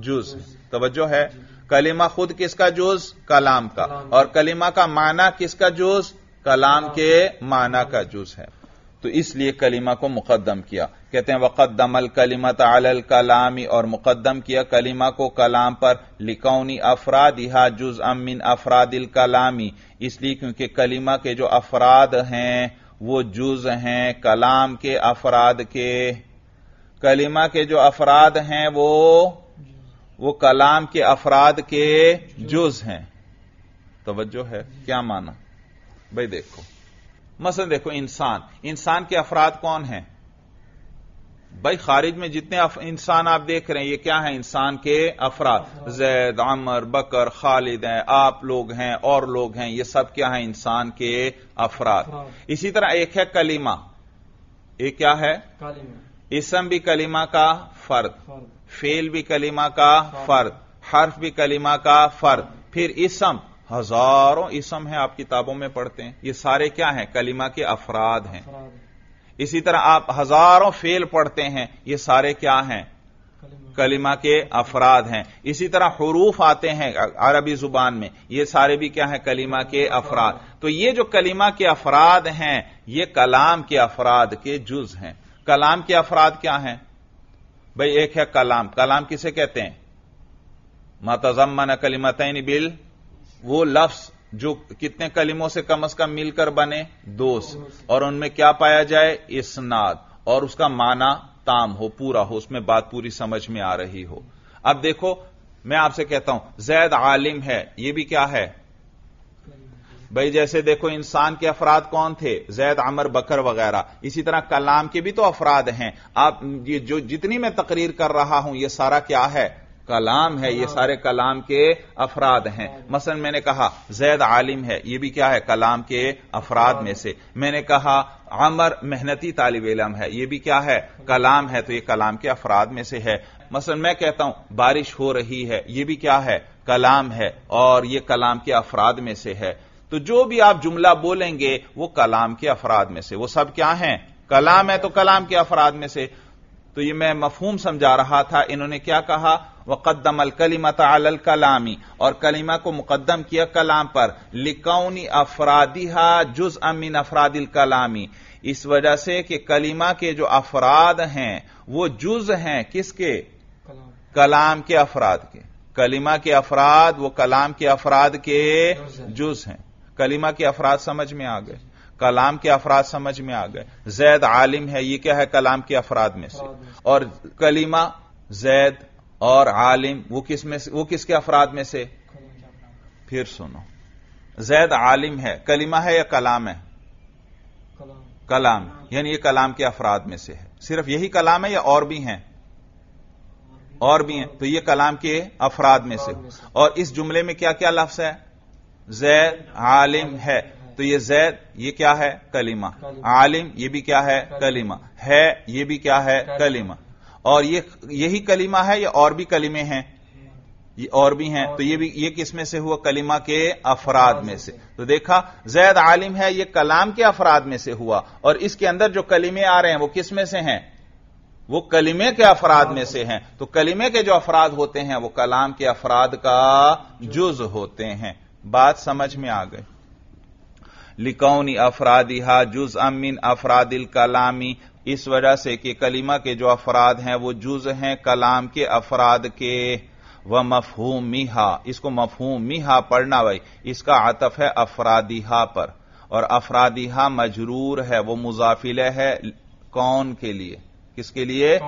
जुज तवज्जो है कलिमा खुद किसका जुज कलाम का और कलिमा का माना किसका जुज कलाम के माना का जुज है तो इसलिए कलिमा को मुकदम किया कहते हैं वक़दम अल कलिमत अल कलामी और मुकदम किया कलिमा को कलाम पर लिकौनी अफराद अफरादिहा जुज अमिन अफरादिल कलामी इसलिए क्योंकि कलिमा के जो अफराद हैं वो जुज हैं कलाम के अफराद के कलिमा के जो अफराद हैं वो वो कलाम के अफराद के जुज हैं तवज्जो है क्या माना भाई देखो मसलन देखो इंसान इंसान के अफराद कौन हैं भाई खारिज में जितने इंसान आप देख रहे हैं ये क्या है इंसान के अफराद जैद अमर बकर खालिद हैं आप लोग हैं और लोग हैं ये सब क्या है इंसान के अफराद हाँ। इसी तरह एक है कलीमा ये क्या है इसम भी कलीमा का फर्द फेल भी कलीमा का फर्द हर्फ भी कलीमा का फर्द फिर इसम हजारों इसम है आप किताबों में पढ़ते हैं ये सारे क्या हैं कलीमा के अफराद हैं इसी तरह आप हजारों फेल पढ़ते हैं ये सारे क्या हैं कलिमा के अफराद हैं इसी तरह हरूफ आते हैं अरबी जुबान में ये सारे भी क्या हैं कलिमा के अफराद तो ये जो कलिमा के अफराद हैं ये कलाम के अफराद के जुज हैं कलाम के अफराद क्या हैं भाई एक है कलाम कलाम किसे कहते हैं मतजम्मन कलिमतन बिल वो लफ्स जो कितने कलिमों से कम अज कम मिलकर बने दोष और उनमें क्या पाया जाए इसनाद और उसका माना ताम हो पूरा हो उसमें बात पूरी समझ में आ रही हो अब देखो मैं आपसे कहता हूं जैद आलिम है ये भी क्या है भाई जैसे देखो इंसान के अफराद कौन थे जैद अमर बकर वगैरह इसी तरह कलाम के भी तो अफराद हैं आप ये जो जितनी मैं तकरीर कर रहा हूं ये सारा क्या है कलाम है ये हाँ। सारे कलाम के अफराद हैं हाँ मसलन मैंने कहा जैद आलिम है ये भी क्या है कलाम के अफराद में हाँ। से मैंने कहा अमर मेहनती तालब इलम है ये भी क्या है कलाम है तो ये कलाम के अफराद में से है मसलन मैं कहता हूं बारिश हो रही है ये भी क्या है कलाम है और ये कलाम के अफराद में से है तो जो भी आप जुमला बोलेंगे वो कलाम के अफराद में से वो सब क्या है कलाम है तो कलाम के अफराद में से तो ये मैं मफहूम समझा रहा था इन्होंने क्या कहा वक़दम अलकलीमत अल कलामी और कलीमा को मुकदम किया कलाम पर लिकौनी अफरादिहा जुज अमीन अफरादिल कलामी इस वजह से कि कलीमा के जो अफराद हैं वो जुज हैं किसके कलाम, कलाम के अफराद के कलीमा के अफराद वो कलाम के अफराद के जुज हैं कलीमा के अफराद समझ में आ गए कलाम के अफराद समझ में आ गए जैद आलिम है ये क्या है कलाम के अफराद में से और कलीमा जैद और आलिम वो किस में से वो किसके अफराद में से फिर सुनो जैद आलिम है कलीमा है या कलाम है कलाम, यानी ये कलाम के अफराद में से है सिर्फ यही कलाम है या और भी हैं और भी हैं तो ये कलाम के अफराद में से और इस जुमले में क्या क्या लफ्ज है जैद आलिम है तो ये जैद ये क्या है कलीमा आलिम ये भी क्या है कलीमा है ये भी क्या है कलीमा और ये यही कलीमा है या और भी कलीमे हैं ये और भी हैं तो ये भी ये किस में से हुआ कलीमा के अफराद में से तो देखा जैद आलिम है ये कलाम के अफराद में से हुआ और इसके अंदर जो कलीमे आ रहे हैं वो किस में से हैं वो कलिमे के अफराद में से हैं तो कलिमे के जो अफराद होते हैं वो कलाम के अफराद का जुज होते हैं बात समझ में आ गई लिकौनी अफरादिहा जुज अमिन अफरादिल कलामी इस वजह से कि कलिमा के जो अफराद हैं वो जुज हैं कलाम के अफराद के व मफहू मिहा इसको मफहू मिहा पढ़ना भाई इसका आतफ है अफरादिहा पर और अफरादिहा मजरूर है वो मुजाफिल है कौन के लिए किसके लिए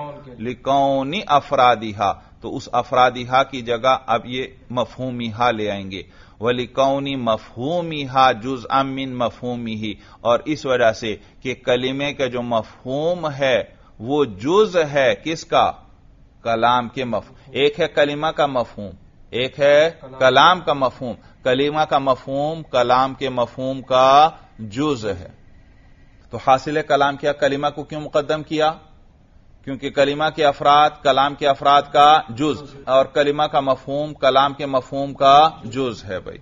लिकौनी अफरादिहा तो उस अफरादिहा की जगह अब ये मफहूमिहा ले आएंगे वली कौनी मफहूमी हा जुज अमिन मफहूमी ही और इस वजह से कि कलिमे का जो मफहूम है वो जुज है किसका कलाम के मफ एक है कलिमा का मफहूम एक है कलाम, कलाम का मफहूम कलिमा का मफहूम कलाम के मफहूम का जुज है तो हासिल कलाम किया कलिमा को क्यों मुकदम किया क्योंकि कलिमा के अफराद कलाम के अफराद का जुज और कलिमा का मफहूम कलाम के मफहूम का जुज है भाई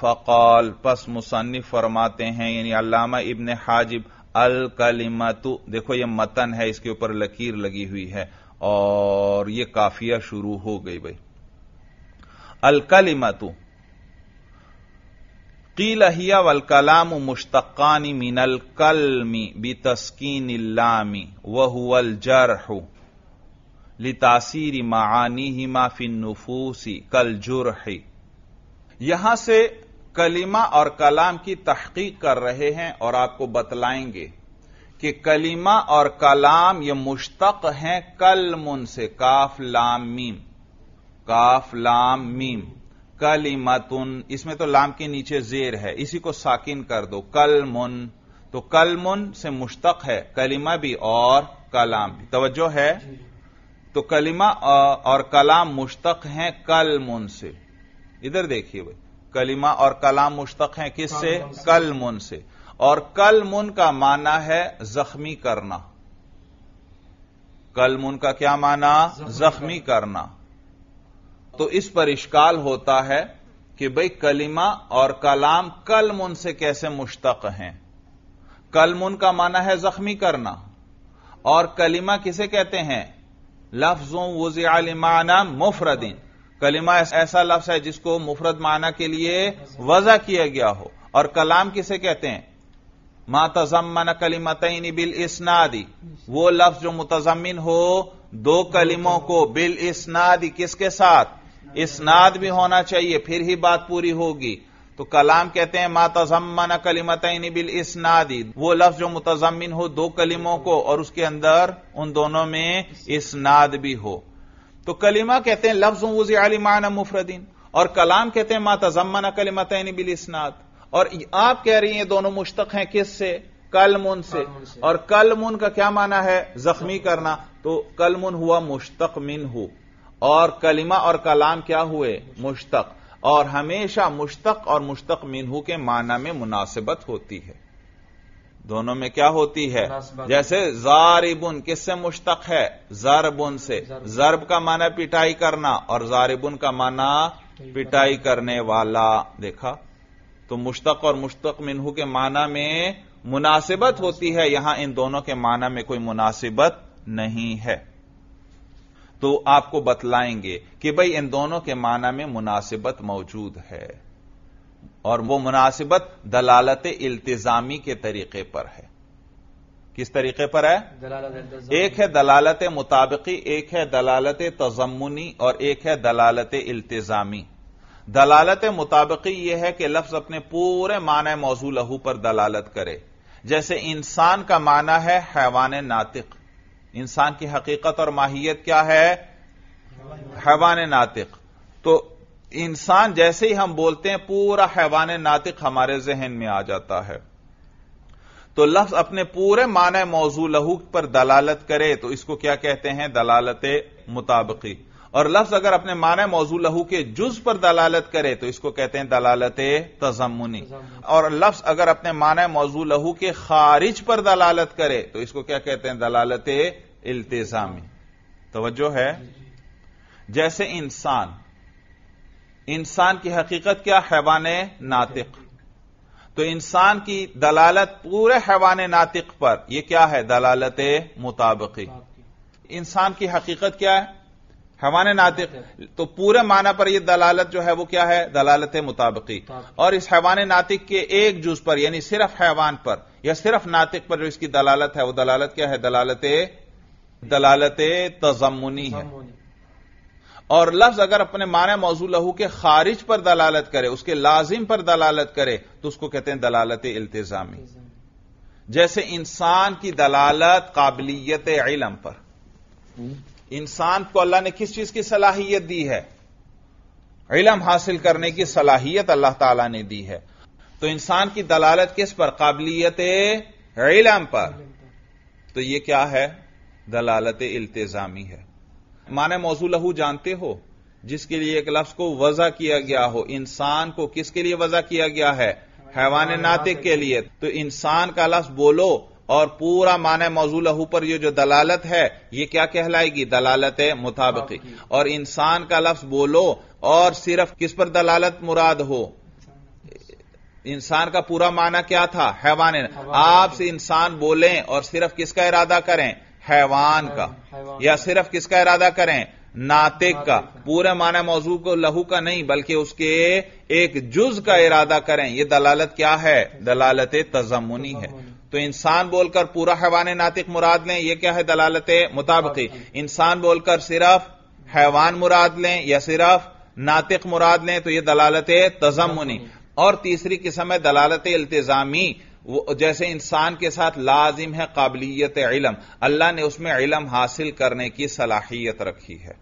फ़कौल पस मुसन्फ फरमाते हैं यानी अलामा इबन हाजिब अल तो देखो ये मतन है इसके ऊपर लकीर लगी हुई है और ये काफिया शुरू हो गई भाई अल तू कील वल कलाम मुश्तकानी मिनल कलमी बी तस्कीन लामी वहुअल जरह लितासीरी मानी ही माफिन नफूसी कल जुरह यहां से कलिमा और कलाम की तहकीक कर रहे हैं और आपको बतलाएंगे कि कलिमा और कलाम ये मुश्तक हैं मुन से काफ लाम मीम काफ लाम मीम कल इमातुन इसमें तो लाम के नीचे जेर है इसी को साकिन कर दो कल मुन तो कल मुन से मुश्तक है कलिमा भी और कलाम भी तवज्जो है तो कलिमा और कलाम मुश्तक हैं कल मुन से इधर देखिए भाई कलिमा और कलाम मुश्तक हैं किससे कल मुन से और कल मुन का माना है जख्मी करना कल मुन का क्या माना जख्मी करना तो इस पर इश्काल होता है कि भाई कलिमा और कलाम कलम उनसे कैसे मुश्तक हैं कलम उनका माना है जख्मी करना और कलिमा किसे कहते हैं लफ्जों वजियामाना मुफरदी कलिमा ऐसा लफ्ज है जिसको मुफरद माना के लिए वजह किया गया हो और कलाम किसे कहते हैं मातजमन कलिमतनी बिल इसनादी वो लफ्ज जो मुतजमिन हो दो कलिमों को बिल इसनादी किसके साथ इसनाद भी होना चाहिए फिर ही बात पूरी होगी तो कलाम कहते हैं मातजमन कलिमत बिल इसनादी वो लफ्ज जो मुतजमिन हो दो कलिमों को और उसके अंदर उन दोनों में इसनाद भी हो तो कलिमा कहते हैं लफ्ज अली मान मुफरदीन और कलाम कहते हैं मातजमन कलिमत बिल इसनाद और आप कह रही हैं दोनों मुश्तक हैं किस से कलमुन से और कलमुन का क्या माना है जख्मी करना तो कलमुन हुआ मुश्तक मिन हु और कलिमा और कलाम क्या हुए मुश्तक और हमेशा मुश्तक और मुश्तक मिनहू के माना में मुनासिबत होती है दोनों में क्या होती है जैसे जारिबुन किससे मुश्तक है जरबुन से जरब का माना पिटाई करना और जारिबुन का माना पिटाई करने वाला देखा तो मुश्तक और मुश्तक मिनहू के माना में मुनासिबत होती है यहां इन दोनों के माना में कोई मुनासिबत नहीं है तो आपको बतलाएंगे कि भाई इन दोनों के माना में मुनासिबत मौजूद है और वो मुनासिबत दलालत इल्तिजामी के तरीके पर है किस तरीके पर है एक है दलालत मुताबिकी एक है दलालत तजमुनी और एक है दलालत इल्तिजामी दलालत मुताबिकी यह है कि लफ्ज अपने पूरे माना मौजू लहू पर दलालत करे जैसे इंसान का माना है हैवान नातिक इंसान की हकीकत और माहियत क्या है हैवान नातिक तो इंसान जैसे ही हम बोलते हैं पूरा हैवान नातिक हमारे जहन में आ जाता है तो लफ्ज अपने पूरे माने मौजू लहू पर दलालत करे तो इसको क्या कहते हैं दलालत मुताबकी और लफ्ज अगर अपने मान मौजू लहू के जुज पर दलालत करे तो इसको कहते हैं दलालत तजमुनी और लफ्ज अगर अपने मान मौजू लहू के खारिज पर दलालत करे तो इसको क्या कहते हैं दलालत इल्तजामी तोज्जो है जैसे इंसान इंसान की हकीकत क्या हैवान नातिक तो इंसान की दलालत पूरे हैवान नातिक पर यह क्या है दलालत मुताबकी इंसान की हकीकत क्या है हवाने नातिक तो पूरे माना पर यह दलालत जो है वो क्या है दलालत मुताबकी और इस हैवान नातिक के एक जूस पर यानी सिर्फ हैवान पर या सिर्फ नातिक पर जो इसकी दलालत है वो दलालत क्या है दलालत दलालत तजमुनी है और लफ्ज अगर अपने माना मौजू लहू के खारिज पर दलालत करे उसके लाजिम पर दलालत करे तो उसको कहते हैं दलालत इल्तजामी जैसे इंसान की दलालत काबिलियत इलम पर हम्म। इंसान को अल्लाह ने किस चीज की सलाहियत दी है इलम हासिल करने की सलाहियत अल्लाह ताला ने दी है तो इंसान की दलालत किस पर काबिलियत इलम पर तो ये क्या है दलालत इल्तजामी है माने मौजू लहू जानते हो जिसके लिए एक लफ्ज को वजह किया गया हो इंसान को किसके लिए वजह किया गया है हैवान नातिक के लिए तो इंसान का लफ्ज बोलो और पूरा माना मौजू लहू पर यह जो दलालत है यह क्या कहलाएगी दलालत मुताबिकी और इंसान का लफ्ज बोलो और सिर्फ किस पर दलालत मुराद हो इंसान का पूरा माना क्या था हैवान आप से इंसान बोलें और सिर्फ किसका इरादा करें हैवान का या सिर्फ किसका इरादा करें नातिक का पूरे माना मौजू को लहू का नहीं बल्कि उसके एक जुज का इरादा करें यह दलालत क्या है दलालत तजमुनी है तो इंसान बोलकर पूरा हैवान नातिक मुराद लें यह क्या है दलालत मुताबकी इंसान बोलकर सिर्फ हैवान मुराद लें या सिर्फ नातिक मुराद लें तो यह दलालत तजमुनी और तीसरी किस्म है दलालत इल्तजामी वो जैसे इंसान के साथ लाजिम है काबिलियत इलम अल्लाह ने उसमें इलम हासिल करने की सलाहियत रखी है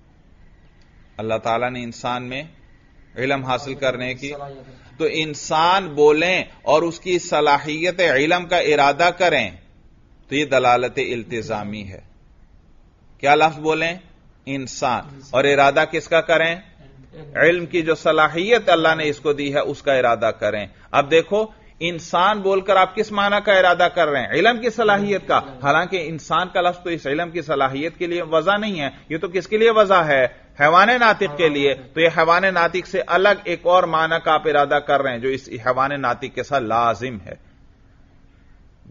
अल्लाह ताला ने इंसान में इलम हासिल करने की तो इंसान बोलें और उसकी सलाहियत इलम का इरादा करें तो यह दलालत इल्तजामी है क्या लफ्ज बोलें इंसान और इरादा किसका करें इल्म की जो सलाहियत अल्लाह ने इसको दी है उसका इरादा करें अब देखो इंसान बोलकर आप किस माना का इरादा कर रहे हैं इलम की सलाहियत का हालांकि इंसान का लफ्ज तो इस इलम की सलाहियत के लिए वजह नहीं है यह तो किसके लिए वजह है हैवान नातिक के लिए तो ये हैवान नातिक से अलग एक और माना का आप इरादा कर रहे हैं जो इस हैवान नातिक के साथ लाजिम है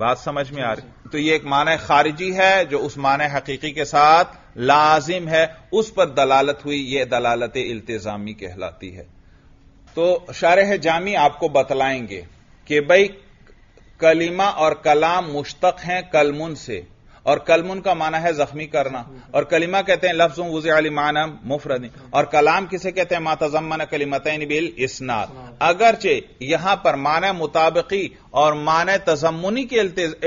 बात समझ में आ रही तो ये एक मान खारिजी है जो उस मान हकीकी के साथ लाजिम है उस पर दलालत हुई ये दलालत इल्तजामी कहलाती है तो शारह जामी आपको बतलाएंगे कि भाई कलिमा और कलाम मुश्तक हैं कलमुन से और कलमुन का माना है जख्मी करना और कलिमा कहते हैं लफ्ज माना मुफरद और कलाम किसे कहते हैं मातजमन कलिमतन बिल इसनार अगरचे यहां पर मान मुताबकी और मान तजमुनी के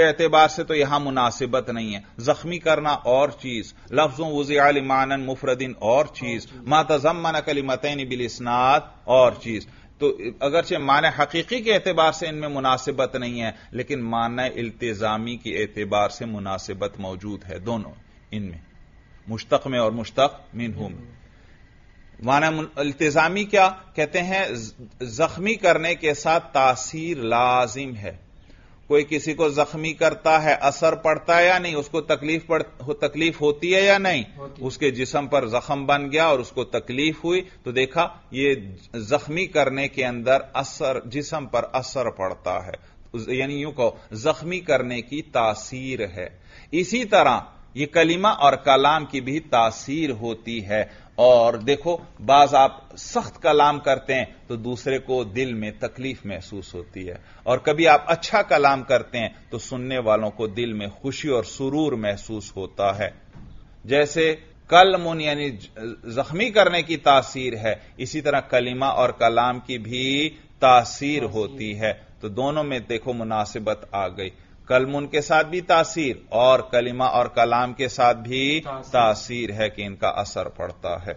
एतबार से तो यहां मुनासिबत नहीं है जख्मी करना और चीज लफ्जों लफ्ज मानन मुफरदिन और चीज मातजमन कलिमतन बिल इसनार और चीज तो अगरचे मान हकीकी के एतबार से इनमें मुनासिबत नहीं है लेकिन मान इल्तजामी के एतबार से मुनासिबत मौजूद है दोनों इनमें मुश्तक में और मुश्तक मिनहू में माना इल्तजामी क्या कहते हैं जख्मी करने के साथ तासीर लाजिम है कोई किसी को जख्मी करता है असर पड़ता है या नहीं उसको तकलीफ पड़ हो, तकलीफ होती है या नहीं उसके जिसम पर जख्म बन गया और उसको तकलीफ हुई तो देखा ये जख्मी करने के अंदर असर जिसम पर असर पड़ता है यानी यूं कहो जख्मी करने की तासीर है इसी तरह यह कलिमा और कलाम की भी तासीर होती है और देखो बाज आप सख्त कलाम करते हैं तो दूसरे को दिल में तकलीफ महसूस होती है और कभी आप अच्छा कलाम करते हैं तो सुनने वालों को दिल में खुशी और सुरूर महसूस होता है जैसे मुन यानी जख्मी करने की तासीर है इसी तरह कलिमा और कलाम की भी तासीर होती है तो दोनों में देखो मुनासिबत आ गई कलम उनके साथ भी तासीर और कलिमा और कलाम के साथ भी तासीर, तासीर है कि इनका असर पड़ता है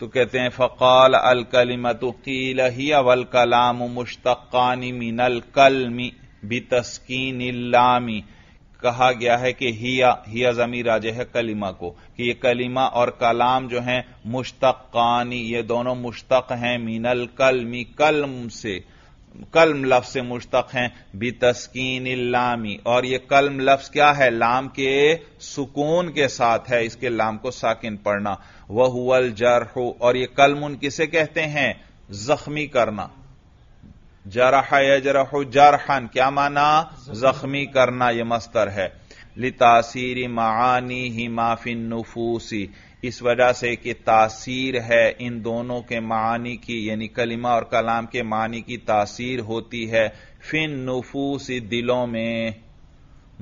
तो कहते हैं फ़काल अल कलिमत कील ही अवल कलाम मुश्तकानी मिनल कलमी भी तस्कीन इलामी कहा गया है कि हिया हिया जमीर आज है कलिमा को कि ये कलिमा और कलाम जो है मुश्तकानी ये दोनों मुश्तक हैं मिनल कलमी कलम से कलम लफ्ज से मुश्तक हैं बी तस्कीन लामी और यह कलम लफ्ज क्या है लाम के सुकून के साथ है इसके लाम को साकिन पढ़ना वह हुअल जरह और यह कलम उन किसे कहते हैं जख्मी करना जरा यजरह जरहन क्या माना जख्मी करना यह मस्तर है लितासीरी मानी ही माफिन नफूसी इस वजह से कि तासीर है इन दोनों के मानी की यानी कलिमा और कलाम के मानी की तासीर होती है फिन नफूसी दिलों में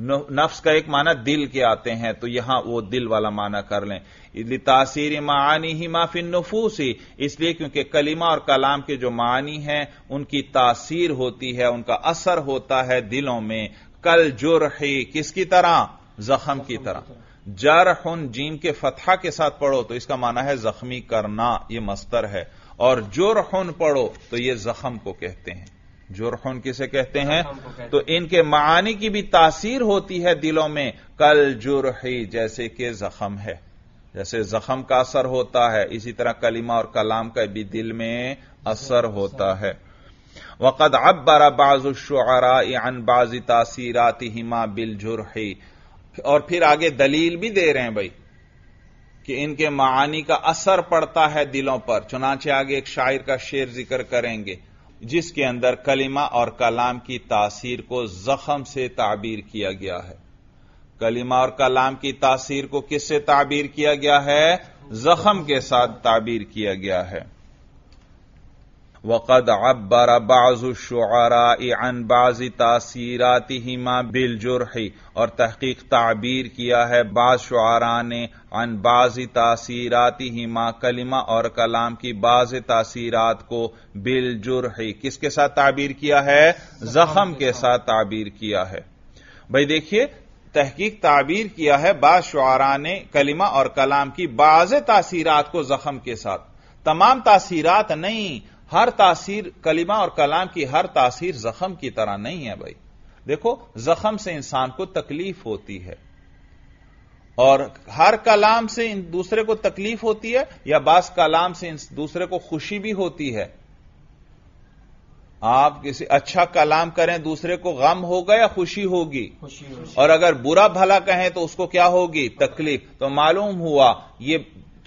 नफ्स का एक माना दिल के आते हैं तो यहां वो दिल वाला माना कर लें तासीर मानी ही माफिन नफूस ही इसलिए क्योंकि कलिमा और कलाम के जो मानी हैं उनकी तासीर होती है उनका असर होता है दिलों में कल जुरही किसकी तरह जख्म की तरह जरहुन जीम के फतहा के साथ पढ़ो तो इसका माना है जख्मी करना यह मस्तर है और जुरहुन पढ़ो तो यह जख्म को कहते हैं जुरहुन किसे कहते हैं कहते तो इनके मानी की भी तासीर होती है दिलों में कल जुरही जैसे कि जख्म है जैसे जख्म का असर होता है इसी तरह कलिमा और कलाम का भी दिल में असर होता है वक़द अब्बर शुरा अन बाजी तासीरात हिमा बिलजुरही और फिर आगे दलील भी दे रहे हैं भाई कि इनके मानी का असर पड़ता है दिलों पर चुनाचे आगे एक शायर का शेर जिक्र करेंगे जिसके अंदर कलिमा और कलाम की तासीर को जख्म से ताबीर किया गया है कलिमा और कलाम की तासीर को किससे ताबीर किया गया है जख्म के साथ ताबीर किया गया है वक़द अब्बर बाज़ुशरा अन बाज़ तासीरात हिमा बिल जुरही और तहकीक ताबीर किया है बाज़ शुरा ने अन बाज़ तासीरात हिमा कलिमा और कलाम की बाज़ तासीरात को बिल जुरही किसके साथ ताबीर किया है जख्म के साथ ताबीर किया है भाई देखिए तहकीक ताबीर किया है बाज़ शुरा ने कलिमा और कलाम की बाज़ तासीरात को जख्म के साथ तमाम तासीरात नहीं हर तासीर कलिमा और कलाम की हर तासीर जख्म की तरह नहीं है भाई देखो जख्म से इंसान को तकलीफ होती है और हर कलाम से दूसरे को तकलीफ होती है या बास कलाम से दूसरे को खुशी भी होती है आप किसी अच्छा कलाम करें दूसरे को गम होगा या खुशी होगी खुशी और अगर बुरा भला कहें तो उसको क्या होगी तकलीफ तो मालूम हुआ ये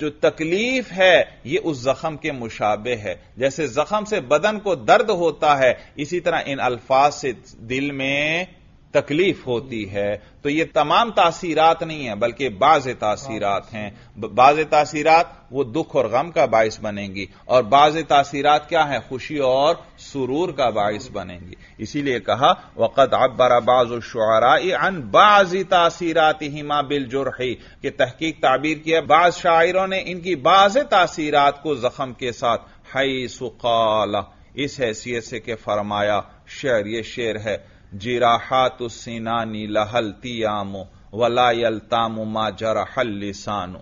जो तकलीफ है ये उस जख्म के मुशाबे है जैसे जख्म से बदन को दर्द होता है इसी तरह इन अल्फाज से दिल में तकलीफ होती है तो ये तमाम तासीरात नहीं है बल्कि बाज तासीरात हैं बाज तासीरात वो दुख और गम का बायस बनेंगी और बाज तासीरात क्या है खुशी और सुरूर का बायस बनेंगी इसीलिए कहा वक़द अब्बरा बाज़ुशारा अन बाज तासीरात हिमा बिल जुरही के तहकीक ताबीर किया बाज शायरों ने इनकी बाज तासीरात को जख्म के साथ हई सुकाला इस हैसियत से के फरमाया शेर ये शेर है सिनानी लहल तियामो वलायल वलायलतामो मा जराहल लिसानो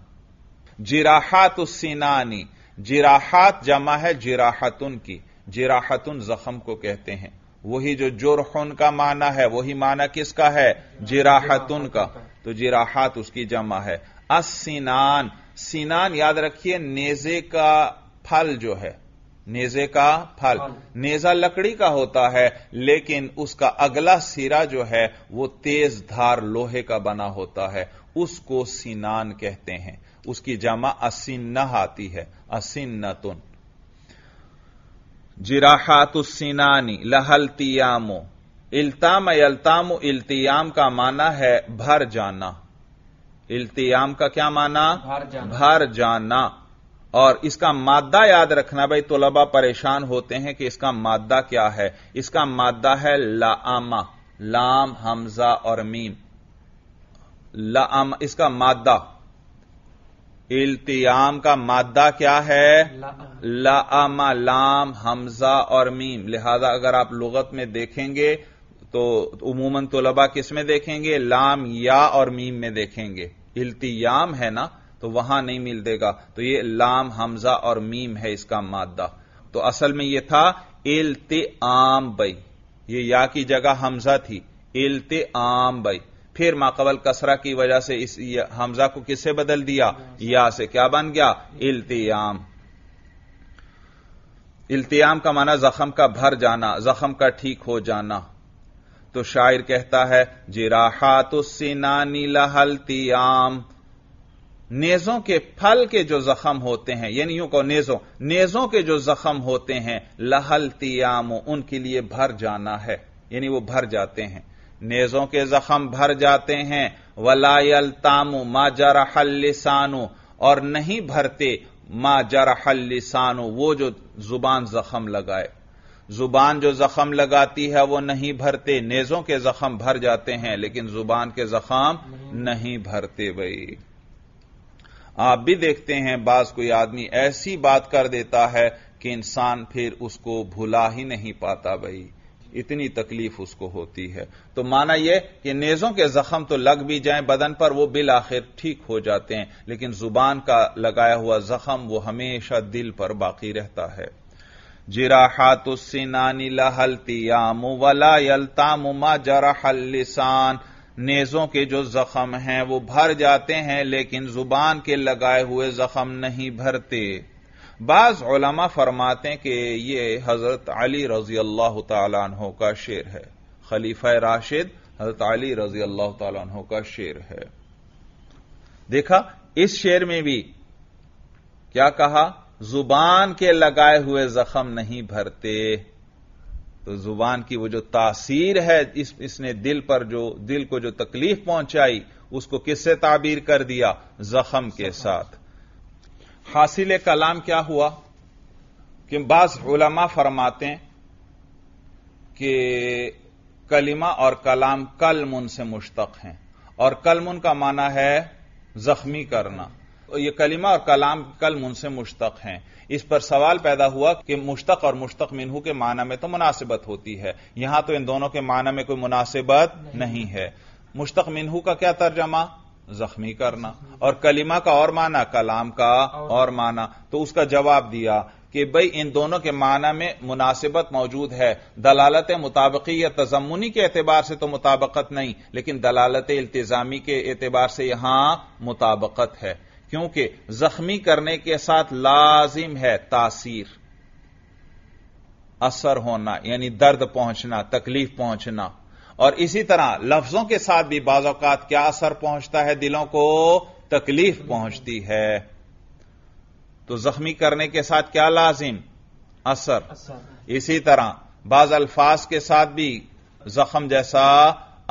जिराहत सिनानी जिराहात जमा है जिराहतुन की जिराहतुन जख्म को कहते हैं वही जो जुरहन का माना है वही माना किसका है जिराहतुन का तो जिराहत उसकी जमा है असिनान सिनान याद रखिए नेजे का फल जो है नेजे का फल हाँ। नेजा लकड़ी का होता है लेकिन उसका अगला सिरा जो है वो तेज धार लोहे का बना होता है उसको सिनान कहते हैं उसकी जमा असिन्ना आती है तुन जिराहातुसिनानी लहलतियामो इल्ताम अल्तामो इल्तियाम का माना है भर जाना इल्तियाम का क्या माना भर जाना, भर जाना। और इसका मादा याद रखना भाई तोलबा परेशान होते हैं कि इसका मादा क्या है इसका मादा है लामा लाम हमजा और मीम लाम इसका मादा इल्तियाम का मादा क्या है लामा लाम हमजा और मीम लिहाजा अगर आप लुगत में देखेंगे तो उमूमन तोलबा किस में देखेंगे लाम या और मीम में देखेंगे इल्तियाम है ना तो वहां नहीं मिल देगा तो ये लाम हमजा और मीम है इसका मादा तो असल में यह था एलते आम बई ये या की जगह हमजा थी एलते आम बई फिर माकबल कसरा की वजह से इस हमजा को किससे बदल दिया या से क्या बन गया इल्तियाम इल्तियाम का माना जख्म का भर जाना जख्म का ठीक हो जाना तो शायर कहता है तो सिनानी आम नेजों के फल के जो जख्म होते हैं यानी यूं को नेजों नेजों के जो जख्म होते हैं लहल तियाम उनके लिए भर जाना है यानी वो भर जाते हैं नेजों के जख्म भर जाते हैं वलायल तामु मा जरहल लिसानु और नहीं भरते मा जरहल लिसानु वो जो जुबान जख्म लगाए जुबान जो जख्म लगाती है वो नहीं भरते नेजों के जख्म भर जाते हैं लेकिन जुबान के जख्म नहीं भरते भाई आप भी देखते हैं बाज कोई आदमी ऐसी बात कर देता है कि इंसान फिर उसको भुला ही नहीं पाता भाई इतनी तकलीफ उसको होती है तो माना यह कि नेजों के जख्म तो लग भी जाएं बदन पर वो बिल आखिर ठीक हो जाते हैं लेकिन जुबान का लगाया हुआ जख्म वो हमेशा दिल पर बाकी रहता है लहलती लहलतियाम वला मुमा जरा हल्लिसान नेजों के जो जख्म हैं वो भर जाते हैं लेकिन जुबान के लगाए हुए जख्म नहीं भरते बाज ओलमा फरमाते कि ये हजरत अली रजी अल्लाह तहों का शेर है खलीफा राशिद हजरत अली रजी अल्लाह तहों का शेर है देखा इस शेर में भी क्या कहा जुबान के लगाए हुए जख्म नहीं भरते तो जुबान की वो जो तासीर है इस, इसने दिल पर जो दिल को जो तकलीफ पहुंचाई उसको किससे ताबीर कर दिया जख्म के साथ हासिल कलाम क्या हुआ कि बाज उलमा फरमाते हैं कि कलिमा और कलाम मुन से मुश्तक हैं और मुन का माना है जख्मी करना ये कलिमा और कलाम मुन से मुश्तक हैं इस पर सवाल पैदा हुआ कि मुश्तक और मुश्तक मिनहू के माना में तो मुनासिबत होती है यहां तो इन दोनों के माना में कोई मुनासिबत नहीं, नहीं है मुश्तक मिनहू का क्या तर्जमा जख्मी करना और कलिमा का और माना कलाम का और माना तो उसका जवाब दिया कि भाई इन दोनों के माना में मुनासिबत मौजूद है दलालत मुताबकी या तजमुनी के एतबार से तो मुताबकत नहीं लेकिन दलालत इल्तजामी के एतबार से यहां मुताबकत है क्योंकि जख्मी करने के साथ लाजिम है तासीर असर होना यानी दर्द पहुंचना तकलीफ पहुंचना और इसी तरह लफ्जों के साथ भी बाजात क्या असर पहुंचता है दिलों को तकलीफ पहुंचती है तो जख्मी करने के साथ क्या लाजिम असर, असर। इसी तरह बाज अल्फाज के साथ भी जख्म जैसा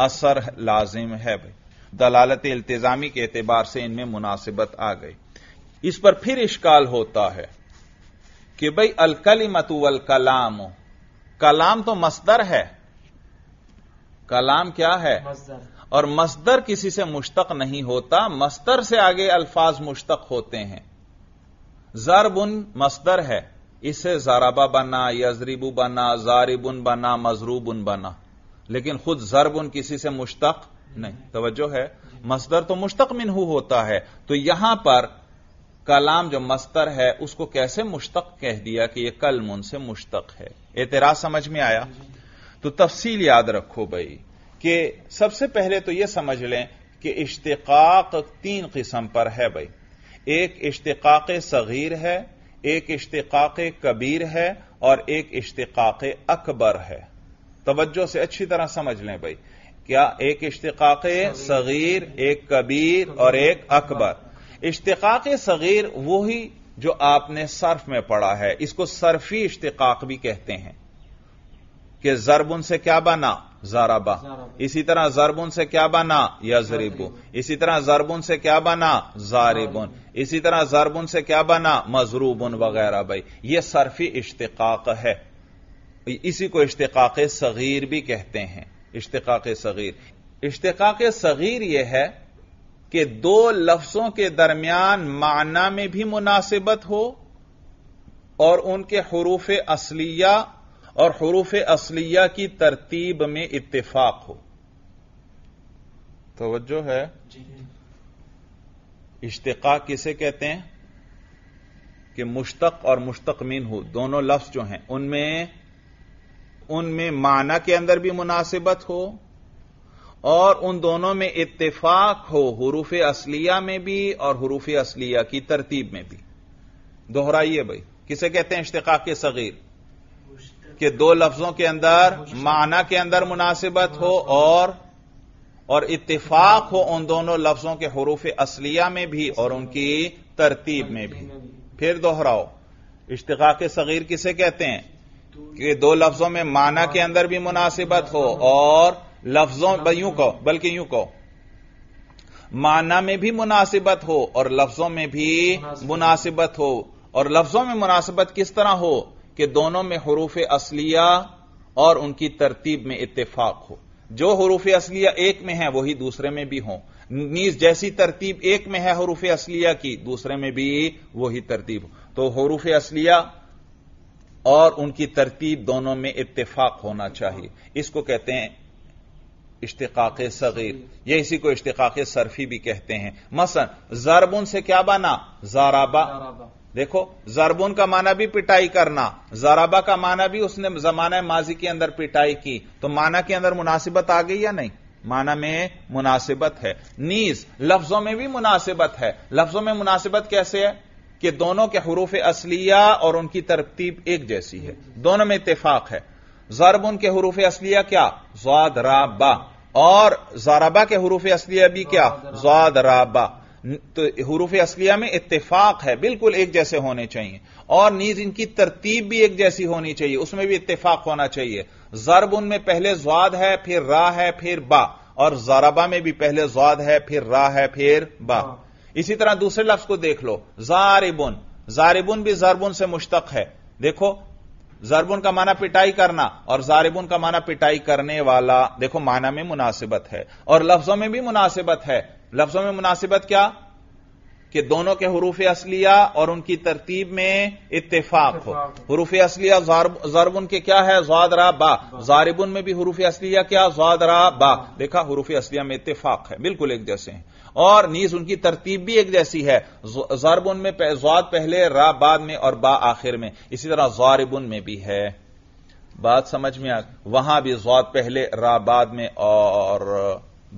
असर लाजिम है भाई दलालत इल्तजामी के एतबार से इनमें मुनासिबत आ गई इस पर फिर इश्काल होता है कि भाई अलकलीमत वल कलाम कलाम तो मस्दर है कलाम क्या है मस्दर। और मस्दर किसी से मुश्तक नहीं होता मस्दर से आगे अल्फाज मुश्तक होते हैं जरबुन मस्दर है इससे जराबा बना यजरीबू बना जारिबुन बना मजरूबुन बना लेकिन खुद जरबुन किसी से मुश्तक नहीं तवज्जो है मस्तर तो मुश्तक मिनहू होता है तो यहां पर कलाम जो मस्तर है उसको कैसे मुश्तक कह दिया कि यह कल मुन से मुश्तक है एतराज समझ में आया तो तफसील याद रखो भाई कि सबसे पहले तो यह समझ लें कि इश्तकाक तीन किस्म पर है भाई एक इश्तकाक सगीर है एक इश्तकाक कबीर है और एक इश्तकाक अकबर है तवज्जो से अच्छी तरह समझ लें भाई क्या एक इश्तिकाक सगीर एक कबीर और एक अकबर इश्तिकाक सगीर वही जो आपने सर्फ में पढ़ा है इसको सर्फी इश्तिकाक भी कहते हैं कि जरबुन से क्या बना जाराबा इसी तरह जरबुन से क्या बना यजरिबु इसी तरह जरबुन से क्या बना जारिबुन इसी तरह जरबुन से क्या बना मजरूबुन वगैरह भाई यह सर्फी इश्तिकाक है इसी को इश्तिकाक सगीर भी कहते हैं इश्तिकाक सगीर इश्तिकाक सगीर यह है कि दो लफ्जों के दरमियान माना में भी मुनासिबत हो और उनके हरूफ असलिया और हरूफ असलिया की तरतीब में इतफाक हो तोज्जो है इश्तका किसे कहते हैं कि मुश्तक और मुश्तकमीन हो दोनों लफ्ज जो हैं उनमें उनमें माना के अंदर भी मुनासिबत हो और उन दोनों में इत्तेफाक हो हरूफ असलिया में भी और हरूफ असलिया की तरतीब में भी दोहराइए भाई किसे कहते हैं इश्तकाक के सगीर के दो लफ्जों के अंदर माना के अंदर मुनासिबत हो और और इत्तेफाक हो उन दोनों लफ्जों के हरूफ असलिया में भी और उनकी तरतीब में भी फिर दोहराओ के सगीर किसे कहते हैं कि दो लफ्जों में माना के अंदर भी मुनासिबत हो और लफ्जों यूं कहो बल्कि यूं कहो माना में भी मुनासिबत हो और लफ्जों में भी मुनासिबत हो और लफ्जों में मुनासिबत किस तरह हो कि दोनों में हरूफ असलिया और उनकी तरतीब में इत्तेफाक हो जो हरूफ असलिया एक में है वही दूसरे में भी हो नीज जैसी तरतीब एक में है हरूफ असलिया की दूसरे में भी वही तरतीब हो तो हरूफ असलिया और उनकी तरतीब दोनों में इत्तेफाक होना चाहिए इसको कहते हैं इश्तिकाक सगीर यह इसी को इश्तिकाक सरफी भी कहते हैं मसन जरबुन से क्या बना जाराबा देखो जरबुन का माना भी पिटाई करना जाराबा का माना भी उसने जमाना माजी के अंदर पिटाई की तो माना के अंदर मुनासिबत आ गई या नहीं माना में मुनासिबत है नीज लफ्जों में भी मुनासिबत है लफ्जों में मुनासिबत कैसे है कि दोनों के हरूफ असलिया और उनकी तरतीब एक जैसी है दोनों में इतफाक है जरब उनके हरूफ असलिया क्या जवाद राबा और जाराबा के हरूफ असलिया भी क्या जवाद राबा तो हरूफ असलिया में इतफाक है बिल्कुल एक जैसे होने चाहिए और नीज इनकी तरतीब भी एक जैसी होनी चाहिए उसमें भी इतफाक होना चाहिए जरब उनमें पहले जवाद है फिर रा है फिर बा और जाराबा में भी पहले जवाद है फिर रा है फिर बा इसी तरह दूसरे लफ्ज को देख लो जारिबुन जारिबुन भी जरबुन से मुश्तक है देखो जरबुन का माना पिटाई करना और जारिबुन का माना पिटाई करने वाला देखो माना में मुनासिबत है और लफ्जों में भी मुनासिबत है लफ्जों में मुनासिबत क्या कि दोनों के हरूफ असलिया और उनकी तरतीब में इतफाक हो हरूफ असलिया जरबुन के क्या है जवादरा बा जारिबुन में भी हरूफ असलिया क्या जवादरा बा देखा हरूफ असलिया में इतफाक है बिल्कुल एक जैसे हैं और नीज उनकी तरतीब भी एक जैसी है जारबुन में जवाद पहले रा बाद में और बा आखिर में इसी तरह जारबुन में भी है बात समझ में आ वहां भी जवाद पहले रा बाद में और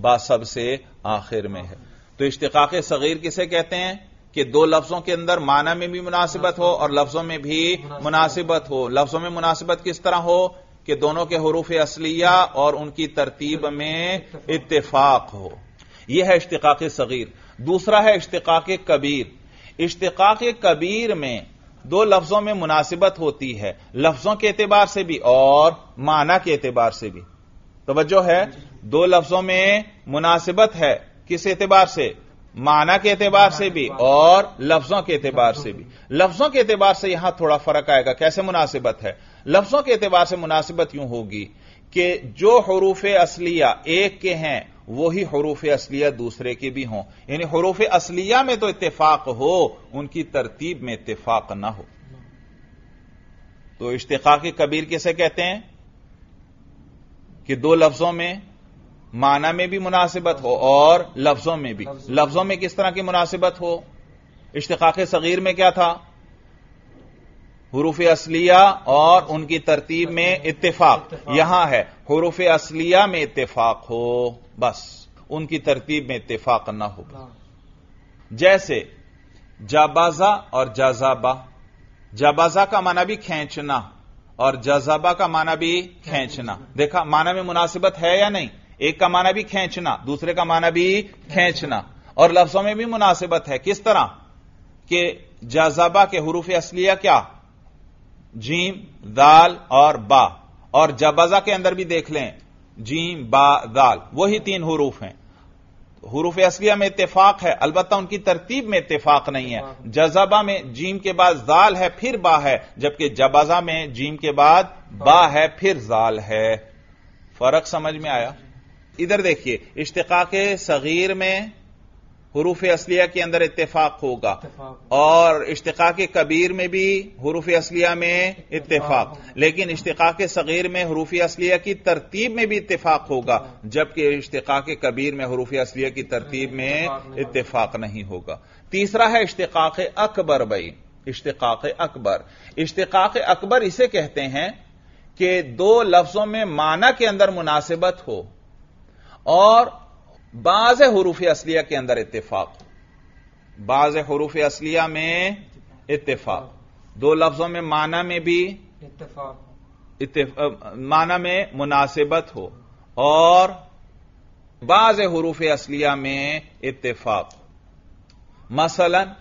बा सबसे आखिर में है तो इश्तकाक सगीर किसे कहते हैं कि दो लफ्जों के अंदर माना में भी मुनासिबत हो और लफ्जों में भी मुनासिबत हो लफ्जों में मुनासिबत किस तरह हो कि दोनों के हरूफ असलिया और उनकी तरतीब में इतफाक हो यह है इश्तकाक सगीर दूसरा है इश्तकाक कबीर इश्तकाक कबीर में दो लफ्जों में मुनासिबत होती है लफ्जों के एतबार से भी और माना के एतबार से भी तोज्जो है दो लफ्जों में मुनासिबत है किस एतबार से माना के एतबार से भी और लफ्जों के एतबार से भी लफ्जों के एतबार से यहां थोड़ा फर्क आएगा कैसे मुनासिबत है लफ्जों के एतबार से मुनासिबत यूं होगी कि जो हरूफ असलिया एक के हैं वही हरूफ असलिया दूसरे के भी हों यानी हरूफ असलिया में तो इतफाक हो उनकी तरतीब में इतफाक ना हो तो इश्तकाक कबीर किसे कहते हैं कि दो लफ्जों में माना में भी मुनासिबत हो और लफ्जों में भी लफ्जों में किस तरह की मुनासिबत हो इश्तकाक सगीर में क्या था हरूफ असलिया और उनकी तरतीब में इतफाक यहां है हरूफ असलिया में इतफाक हो बस उनकी तरतीब में इतफाक न हो हाँ। जैसे जाबाजा और जाजाबा जाबाजा का माना भी खींचना और जाजाबा का माना भी खींचना देखा माना में मुनासिबत है या नहीं एक का माना भी खींचना दूसरे का माना भी खींचना और लफ्जों में भी मुनासिबत है किस तरह के जाजाबा के हरूफ असलिया क्या जीम दाल और बा और जाबाजा के अंदर भी देख लें जीम बा दाल वही तीन हरूफ हैं हरूफ असलिया में इतफाक है अलबत्ता उनकी तरतीब में इतफाक नहीं है जजबा में जीम के बाद जाल है फिर बा है जबकि जबाजा में जीम के बाद बा है फिर जाल है फर्क समझ में आया इधर देखिए के सगीर में हरूफ असलिया के अंदर इतफाक होगा और इश्तका के कबीर में भी हरूफ असलिया में इतफाक लेकिन इश्तका के सगीर में हरूफ असलिया की तरतीब में भी इतफाक होगा जबकि इश्तका के कबीर में हरूफ असलिया की तरतीब में इतफाक नहीं होगा तीसरा है इश्तकाक अकबर बई इश्तकाक अकबर इश्तकाक अकबर इसे कहते हैं कि दो लफ्जों में माना के अंदर मुनासिबत हो और बाज हरूफ असलिया के अंदर इतफाक बाज हरूफ असलिया में इतफाक दो लफ्जों में माना में भी इतफाक माना में मुनासिबत हो और बाज हरूफ असलिया में इतफाक मसलन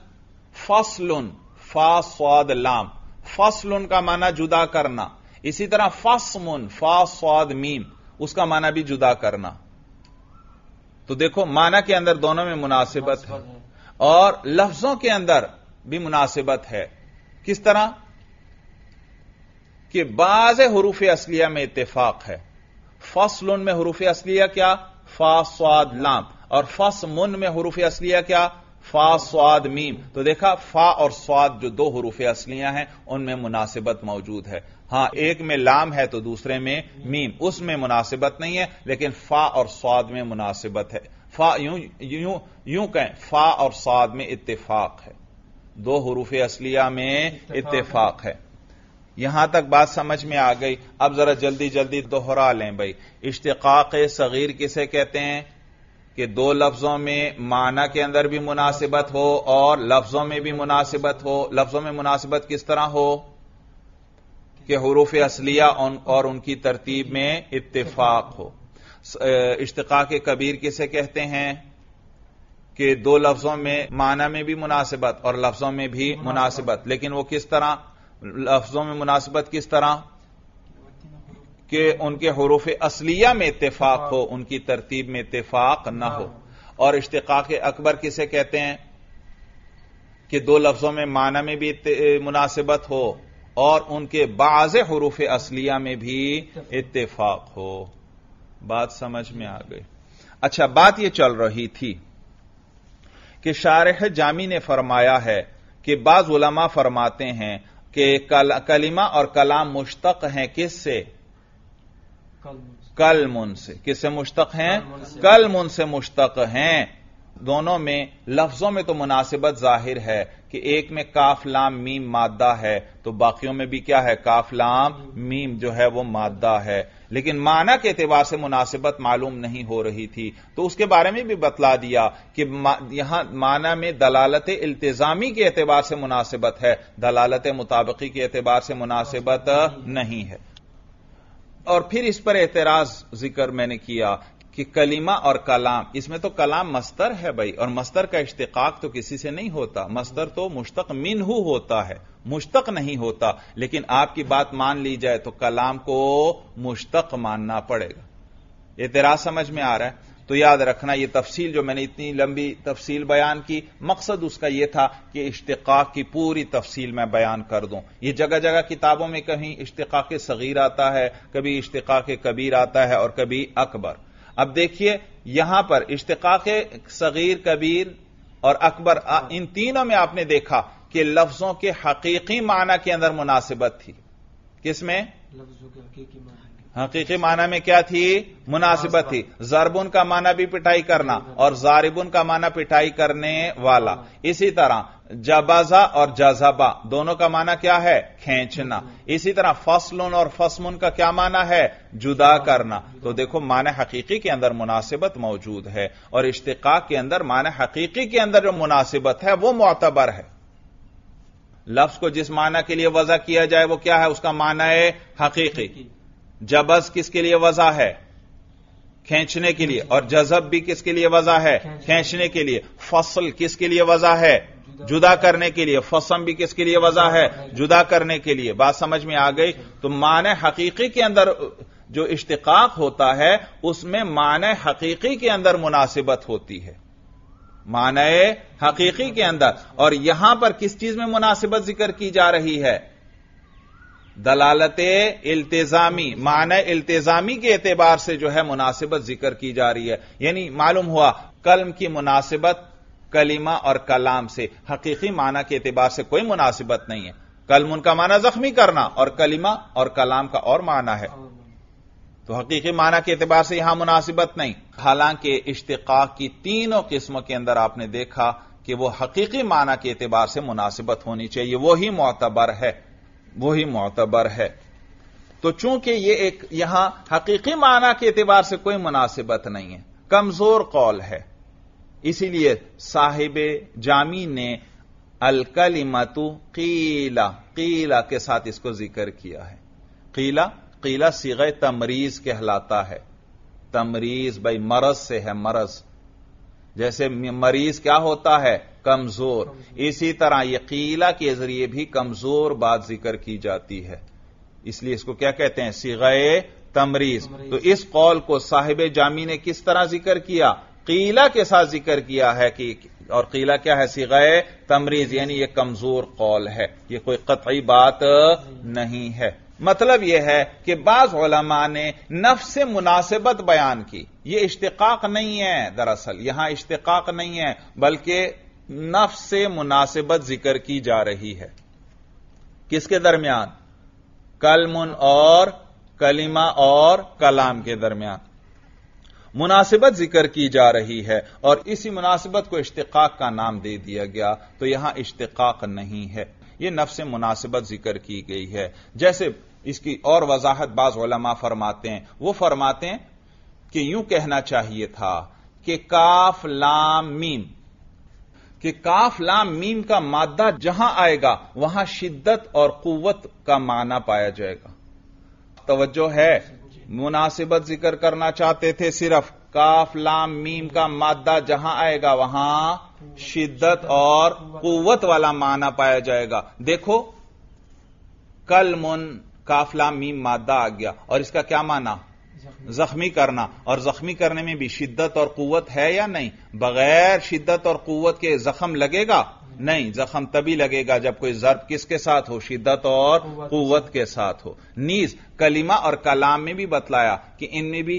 फसलुन फास्वाद लाम फसलुन का माना जुदा करना इसी तरह फसमुन फास्वाद मीम उसका माना भी जुदा करना तो देखो माना के अंदर दोनों में मुनासिबत है और लफ्जों के अंदर भी मुनासिबत है किस तरह कि बाज हरूफ असलिया में इतफाक है फसलुन में हरूफ असलिया क्या फास्वाद लाम और फसमुन में हरूफ असलिया क्या फा स्वाद मीम तो देखा फा और स्वाद जो दो हरूफ असलियां हैं उनमें मुनासिबत मौजूद है हां एक में लाम है तो दूसरे में मीम उसमें मुनासिबत नहीं है लेकिन फा और स्वाद में मुनासिबत है फा यूं यूं यूं कहें फा और स्वाद में इत्तेफाक है दो हरूफ असलिया में इत्तेफाक है यहां तक बात समझ में आ गई अब जरा जल्दी जल्दी दोहरा लें भाई इश्तिकाक सगीर किसे कहते हैं कि दो लफ्जों में माना के अंदर भी मुनासिबत हो और लफ्जों में भी मुनासिबत हो लफ्जों में मुनासिबत किस तरह हो कि हरूफ असलिया और उनकी तरतीब में इत्तेफाक हो इश्तका के कबीर किसे कहते हैं कि दो लफ्जों में माना में भी मुनासिबत और लफ्जों में भी मुनासिबत लेकिन वो किस तरह लफ्जों में मुनासिबत किस तरह कि उनके हरूफ असलिया में इतफाक हो उनकी तरतीब में इतफाक ना हो हाँ। और इश्तक अकबर किसे कहते हैं कि दो लफ्जों में माना में भी मुनासिबत हो और उनके बाज हरूफ असलिया में भी इतफाक हो बात समझ में आ गई अच्छा बात यह चल रही थी कि शारह जामी ने फरमाया है कि बाज उलमा फरमाते हैं कि कल, कलिमा और कलाम मुश्तक हैं किससे से कल मुन से किससे मुश्तक हैं कल मुन से मुश्तक हैं दोनों में लफ्जों में तो मुनासिबत जाहिर है कि एक में काफ लाम मीम मादा है तो बाकियों में भी क्या है काफ लाम मीम जो है वो मादा है लेकिन माना के एतबार से मुनासिबत मालूम नहीं हो रही थी तो उसके बारे में भी बतला दिया कि मा, यहां माना में दलालत इल्तजामी के एतबार से मुनासिबत है दलालत मुताबकी के एतबार से मुनासिबत नहीं है और फिर इस पर एतराज जिक्र मैंने किया कि कलीमा और कलाम इसमें तो कलाम मस्तर है भाई और मस्तर का इश्तिकाक तो किसी से नहीं होता मस्तर तो मुश्तक मिनहू होता है मुश्तक नहीं होता लेकिन आपकी बात मान ली जाए तो कलाम को मुश्तक मानना पड़ेगा एतराज समझ में आ रहा है तो याद रखना यह तफसील जो मैंने इतनी लंबी तफसील बयान की मकसद उसका यह था कि इश्तकाक की पूरी तफसील मैं बयान कर दूं यह जगह जगह किताबों में कहीं के सगीर आता है कभी के कबीर आता है और कभी अकबर अब देखिए यहां पर के सगीर कबीर और अकबर इन तीनों में आपने देखा कि लफ्जों के हकीकी माना के अंदर मुनासिबत थी किसमें लफ्जों के हकीकी माना हकीकी माना में क्या थी मुनासिबत थी जरबुन का माना भी पिटाई करना और जारिबुन का माना पिटाई करने वाला इसी तरह जबाजा और जजबा दोनों का माना क्या है खेचना इसी तरह फसलुन और फसमुन का क्या माना है जुदा करना तो देखो मान हकीकी के अंदर मुनासिबत मौजूद है और इश्तका के अंदर मान हकीकी के अंदर जो मुनासिबत है वह मोतबर है लफ्ज को जिस माना के लिए वजह किया जाए वो क्या है उसका माना है हकीकी जबस किसके लिए वजह है खींचने के लिए और जजब भी किसके लिए वजह है खींचने के लिए फसल किसके लिए वजह है जुदा करने के लिए फसम भी किसके लिए वजह है जुदा करने के लिए बात समझ में आ गई तो मान हकीकी के अंदर जो इश्तकाक होता है उसमें मान हकीकी के अंदर मुनासिबत होती है मान हकीकी के अंदर और यहां पर किस चीज में मुनासिबत जिक्र की जा रही है दलालत इल्तजामी मान इल्तजामी के एतबार से जो है मुनासिबत जिक्र की जा रही है यानी मालूम हुआ कलम की मुनासिबत कलिमा और कलाम से हकीकी माना के एतबार से कोई मुनासिबत नहीं है कलम उनका माना जख्मी करना और कलिमा और कलाम का और माना है तो हकीकी माना के एतबार से यहां मुनासिबत नहीं हालांकि इश्तकाक की तीनों किस्मों के अंदर आपने देखा कि वह हकीकी माना के एतबार से मुनासिबत होनी चाहिए वही मोतबर है वही मोतबर है तो चूंकि ये एक यहां हकीकी माना के एतबार से कोई मुनासिबत नहीं है कमजोर कौल है इसीलिए साहिब जामी ने अलकलिमतु कीला कीला के साथ इसको जिक्र किया है कीला कीला सीगे तमरीज कहलाता है तमरीज भाई मरज से है मरज जैसे मरीज क्या होता है कमजोर इसी तरह यकीला के जरिए भी कमजोर बात जिक्र की जाती है इसलिए इसको क्या कहते हैं सिगए तमरीज तो इस कौल को साहिब जामी ने किस तरह जिक्र किया कीला के साथ जिक्र किया है कि और कीला क्या है सिगए तमरीज यानी यह कमजोर कौल है यह कोई कतई बात नहीं है मतलब यह है कि बाज ने नफ से मुनासिबत बयान की यह इश्तकाक नहीं है दरअसल यहां इश्तकाक नहीं है बल्कि नफ से मुनासिबत जिक्र की जा रही है किसके दरमियान कलमुन और कलिमा और कलाम के दरमियान मुनासिबत जिक्र की जा रही है और इसी मुनासिबत को इश्तकाक का नाम दे दिया गया तो यहां इश्तकाक नहीं है यह नफ से मुनासिबत जिक्र की गई है जैसे इसकी और वजाहत बाजमा फरमाते हैं वो फरमाते हैं कि यूं कहना चाहिए था कि काफ लाम मीम कि काफ लाम मीम का मादा जहां आएगा वहां शिद्दत और कुवत का माना पाया जाएगा तवज्जो है मुनासिबत जिक्र करना चाहते थे सिर्फ काफ लाम मीम का मादा जहां आएगा वहां शिद्दत और कुवत वाला माना पाया जाएगा देखो कल मुन काफलाम मीम मादा आ गया और इसका क्या माना जख्मी करना और जख्मी करने में भी शिद्दत और कुत है या नहीं बगैर शिद्दत और कुत के जख्म लगेगा नहीं जख्म तभी लगेगा जब कोई जर्ब किसके साथ हो शिद्दत और कुत के साथ हो नीज कलिमा और कलाम में भी बतलाया कि इनमें भी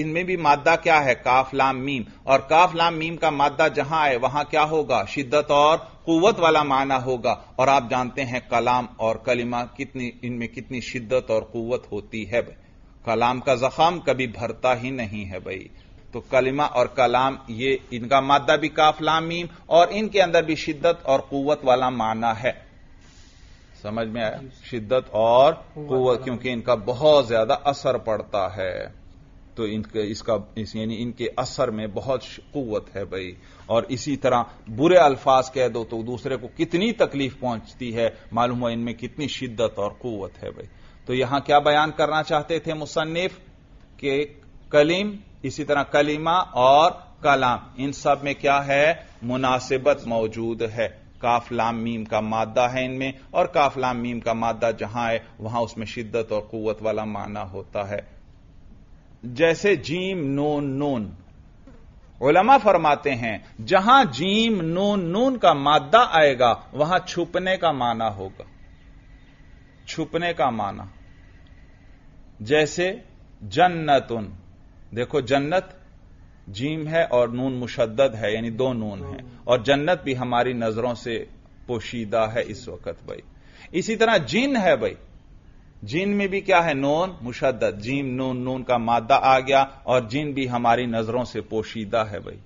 इनमें भी मादा क्या है काफ लाम मीम और काफ लाम मीम का मादा जहां आए वहां क्या होगा शिद्दत और कुवत वाला माना होगा और आप जानते हैं कलाम और कलिमा कितनी इनमें कितनी शिद्दत और कुवत होती है भाई कलाम का जखम कभी भरता ही नहीं है भाई तो कलिमा और कलाम ये इनका मादा भी काफलामीम और इनके अंदर भी शिद्दत और कुवत वाला माना है समझ में आया शिद्दत और कुवत क्योंकि इनका बहुत ज्यादा असर पड़ता है तो इनके इसका इस यानी इनके असर में बहुत कुवत है भाई और इसी तरह बुरे अल्फाज कह दो तो दूसरे को कितनी तकलीफ पहुंचती है मालूम हो इनमें कितनी शिद्दत और कुवत है भाई तो यहां क्या बयान करना चाहते थे मुसन्फ के कलीम इसी तरह कलीमा और कलाम इन सब में क्या है मुनासिबत मौजूद है काफ लाम मीम का मादा है इनमें और काफ लाम मीम का मादा जहां है वहां उसमें शिद्दत और कुत वाला माना होता है जैसे जीम नून नून ओलमा फरमाते हैं जहां जीम नून नून का मादा आएगा वहां छुपने का माना होगा छुपने का माना जैसे उन देखो जन्नत जीम है और नून मुशद्दद है यानी दो नून है हम्म। और जन्नत भी हमारी नजरों से पोशीदा है इस वक्त भाई इसी तरह जिन है भाई जिन में भी क्या है नून मुशद्दद जीम नून नून का मादा आ गया और जिन भी हमारी नजरों से पोशीदा है भाई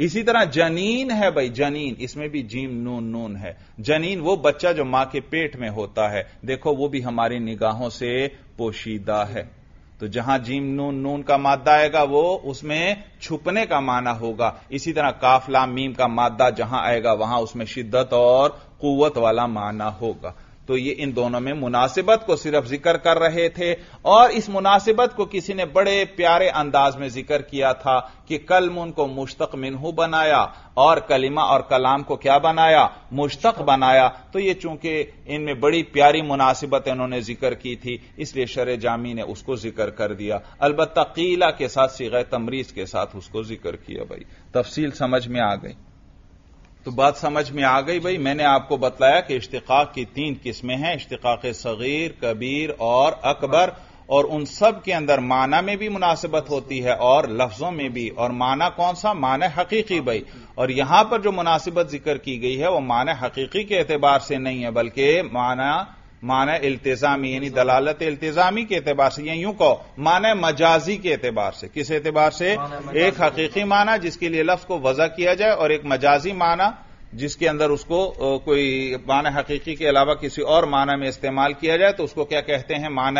इसी तरह जनीन है भाई जनीन इसमें भी जीम नून नून है जनीन वो बच्चा जो मां के पेट में होता है देखो वो भी हमारी निगाहों से पोशीदा है तो जहां जीम नून नून का मादा आएगा वो उसमें छुपने का माना होगा इसी तरह काफला मीम का मादा जहां आएगा वहां उसमें शिद्दत और कुवत वाला माना होगा तो ये इन दोनों में मुनासिबत को सिर्फ जिक्र कर रहे थे और इस मुनासिबत को किसी ने बड़े प्यारे अंदाज में जिक्र किया था कि कलम उनको मुश्तक मिनहू बनाया और कलिमा और कलाम को क्या बनाया मुश्तक बनाया तो ये चूंकि इनमें बड़ी प्यारी मुनासिबत इन्होंने जिक्र की थी इसलिए शर जामी ने उसको जिक्र कर दिया अलबत् कीला के साथ सिगै तमरीज के साथ उसको जिक्र किया भाई तफसील समझ में आ गई तो बात समझ में आ गई भाई मैंने आपको बताया कि इश्तिकाक की तीन किस्में हैं इश्तिकाक सगीर कबीर और अकबर और उन सब के अंदर माना में भी मुनासिबत होती है और लफ्जों में भी और माना कौन सा माना हकीकी भाई और यहां पर जो मुनासिबत जिक्र की गई है वह माना हकीकी के एतबार से नहीं है बल्कि माना माने इल्तजामी यानी दलालत इल्तजामी के एतबार से या यूं कहो माने मजाजी के एतबार से किस एतबार से एक हकीकी माना जिसके लिए लफ्ज को वजह किया जाए और एक मजाजी माना जिसके अंदर उसको कोई मान हकीकी के अलावा किसी और माना में इस्तेमाल किया जाए तो उसको क्या कहते हैं मान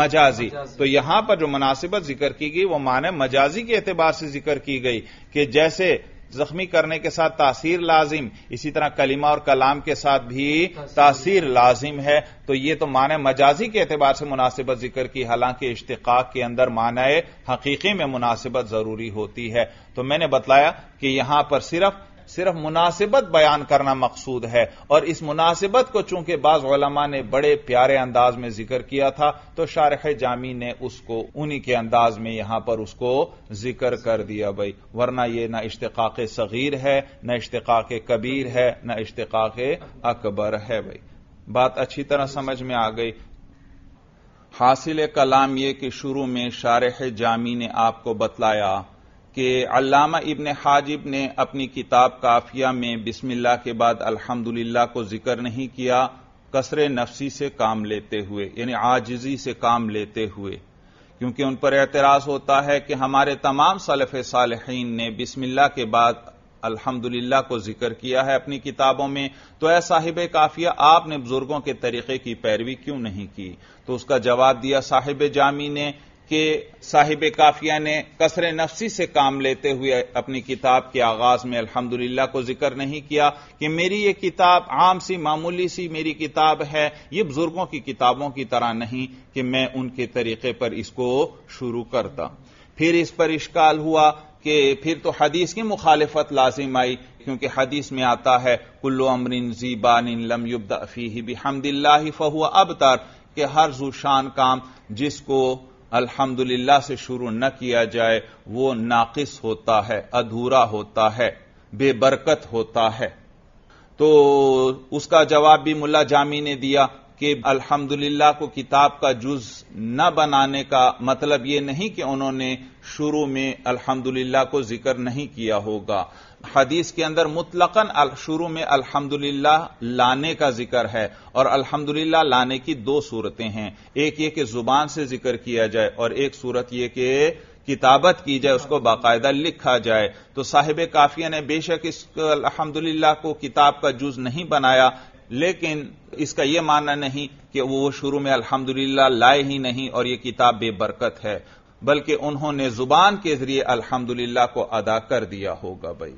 मजाजी तो यहां पर जो मुनासिबत जिक्र की गई वो मान मजाजी के एतबार से जिक्र की गई कि जैसे जख्मी करने के साथ तासीर लाजिम इसी तरह कलिमा और कलाम के साथ भी तासीर लाजिम है तो ये तो मान मजाजी के एतबार से मुनासिबत जिक्र की हालांकि इश्तिकाक के अंदर मान हकीकी में मुनासिबत जरूरी होती है तो मैंने बतलाया कि यहां पर सिर्फ सिर्फ मुनासिबत बयान करना मकसूद है और इस मुनासिबत को चूंकि बाज़ा ने बड़े प्यारे अंदाज में जिक्र किया था तो शारख जामी ने उसको उन्हीं के अंदाज में यहां पर उसको जिक्र कर दिया भाई वरना यह ना इश्तकाक सगीर है न इश्तकाक कबीर है न इश्तका अकबर है भाई बात अच्छी तरह समझ में आ गई हासिल कलाम यह कि शुरू में शारह जामी ने आपको बतलाया कि अल्लामा इब्न हाजिब ने अपनी किताब काफिया में बिस्मिल्लाह के बाद अल्हम्दुलिल्लाह को जिक्र नहीं किया कसर नफसी से काम लेते हुए यानी आजिजी से काम लेते हुए क्योंकि उन पर एतराज होता है कि हमारे तमाम सलफ सालहीन ने बिस्मिल्लाह के बाद अल्हम्दुलिल्लाह को जिक्र किया है अपनी किताबों में तो ऐ साहिब काफिया आपने बुजुर्गों के तरीके की पैरवी क्यों नहीं की तो उसका जवाब दिया साहिब जामी ने कि साहिब काफिया ने कसर नफसी से काम लेते हुए अपनी किताब के आगाज में अल्हम्दुलिल्लाह को जिक्र नहीं किया कि मेरी ये किताब आम सी मामूली सी मेरी किताब है ये बुजुर्गों की किताबों की तरह नहीं कि मैं उनके तरीके पर इसको शुरू करता फिर इस पर इश्काल हुआ कि फिर तो हदीस की मुखालफत लाजिम आई क्योंकि हदीस में आता है कुल्लो अमरिन जीबान लम युब्दा फी हमदिल्ला फहुआ अब तर कि हर जुशान काम जिसको अल्हम्दुलिल्लाह से शुरू न किया जाए वो नाकिस होता है अधूरा होता है बेबरकत होता है तो उसका जवाब भी मुल्ला जामी ने दिया कि अल्हम्दुलिल्लाह को किताब का जुज न बनाने का मतलब यह नहीं कि उन्होंने शुरू में अल्हम्दुलिल्लाह को जिक्र नहीं किया होगा हदीस के अंदर मुतलकन शुरू में अल्हम्दुलिल्लाह लाने का जिक्र है और अल्हम्दुलिल्लाह लाने की दो सूरतें हैं एक ये कि जुबान से जिक्र किया जाए और एक सूरत ये कि किताबत की जाए उसको बाकायदा लिखा जाए तो साहिब काफिया ने बेशक इस अलहमदुल्ला को किताब का जुज नहीं बनाया लेकिन इसका यह मानना नहीं कि वो शुरू में अल्हम्दुलिल्लाह लाए ही नहीं और यह किताब बेबरकत है बल्कि उन्होंने जुबान के जरिए अल्हम्दुलिल्लाह को अदा कर दिया होगा भाई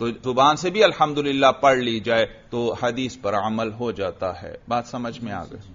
तो जुबान से भी अल्हम्दुलिल्लाह पढ़ ली जाए तो हदीस पर अमल हो जाता है बात समझ में आ गई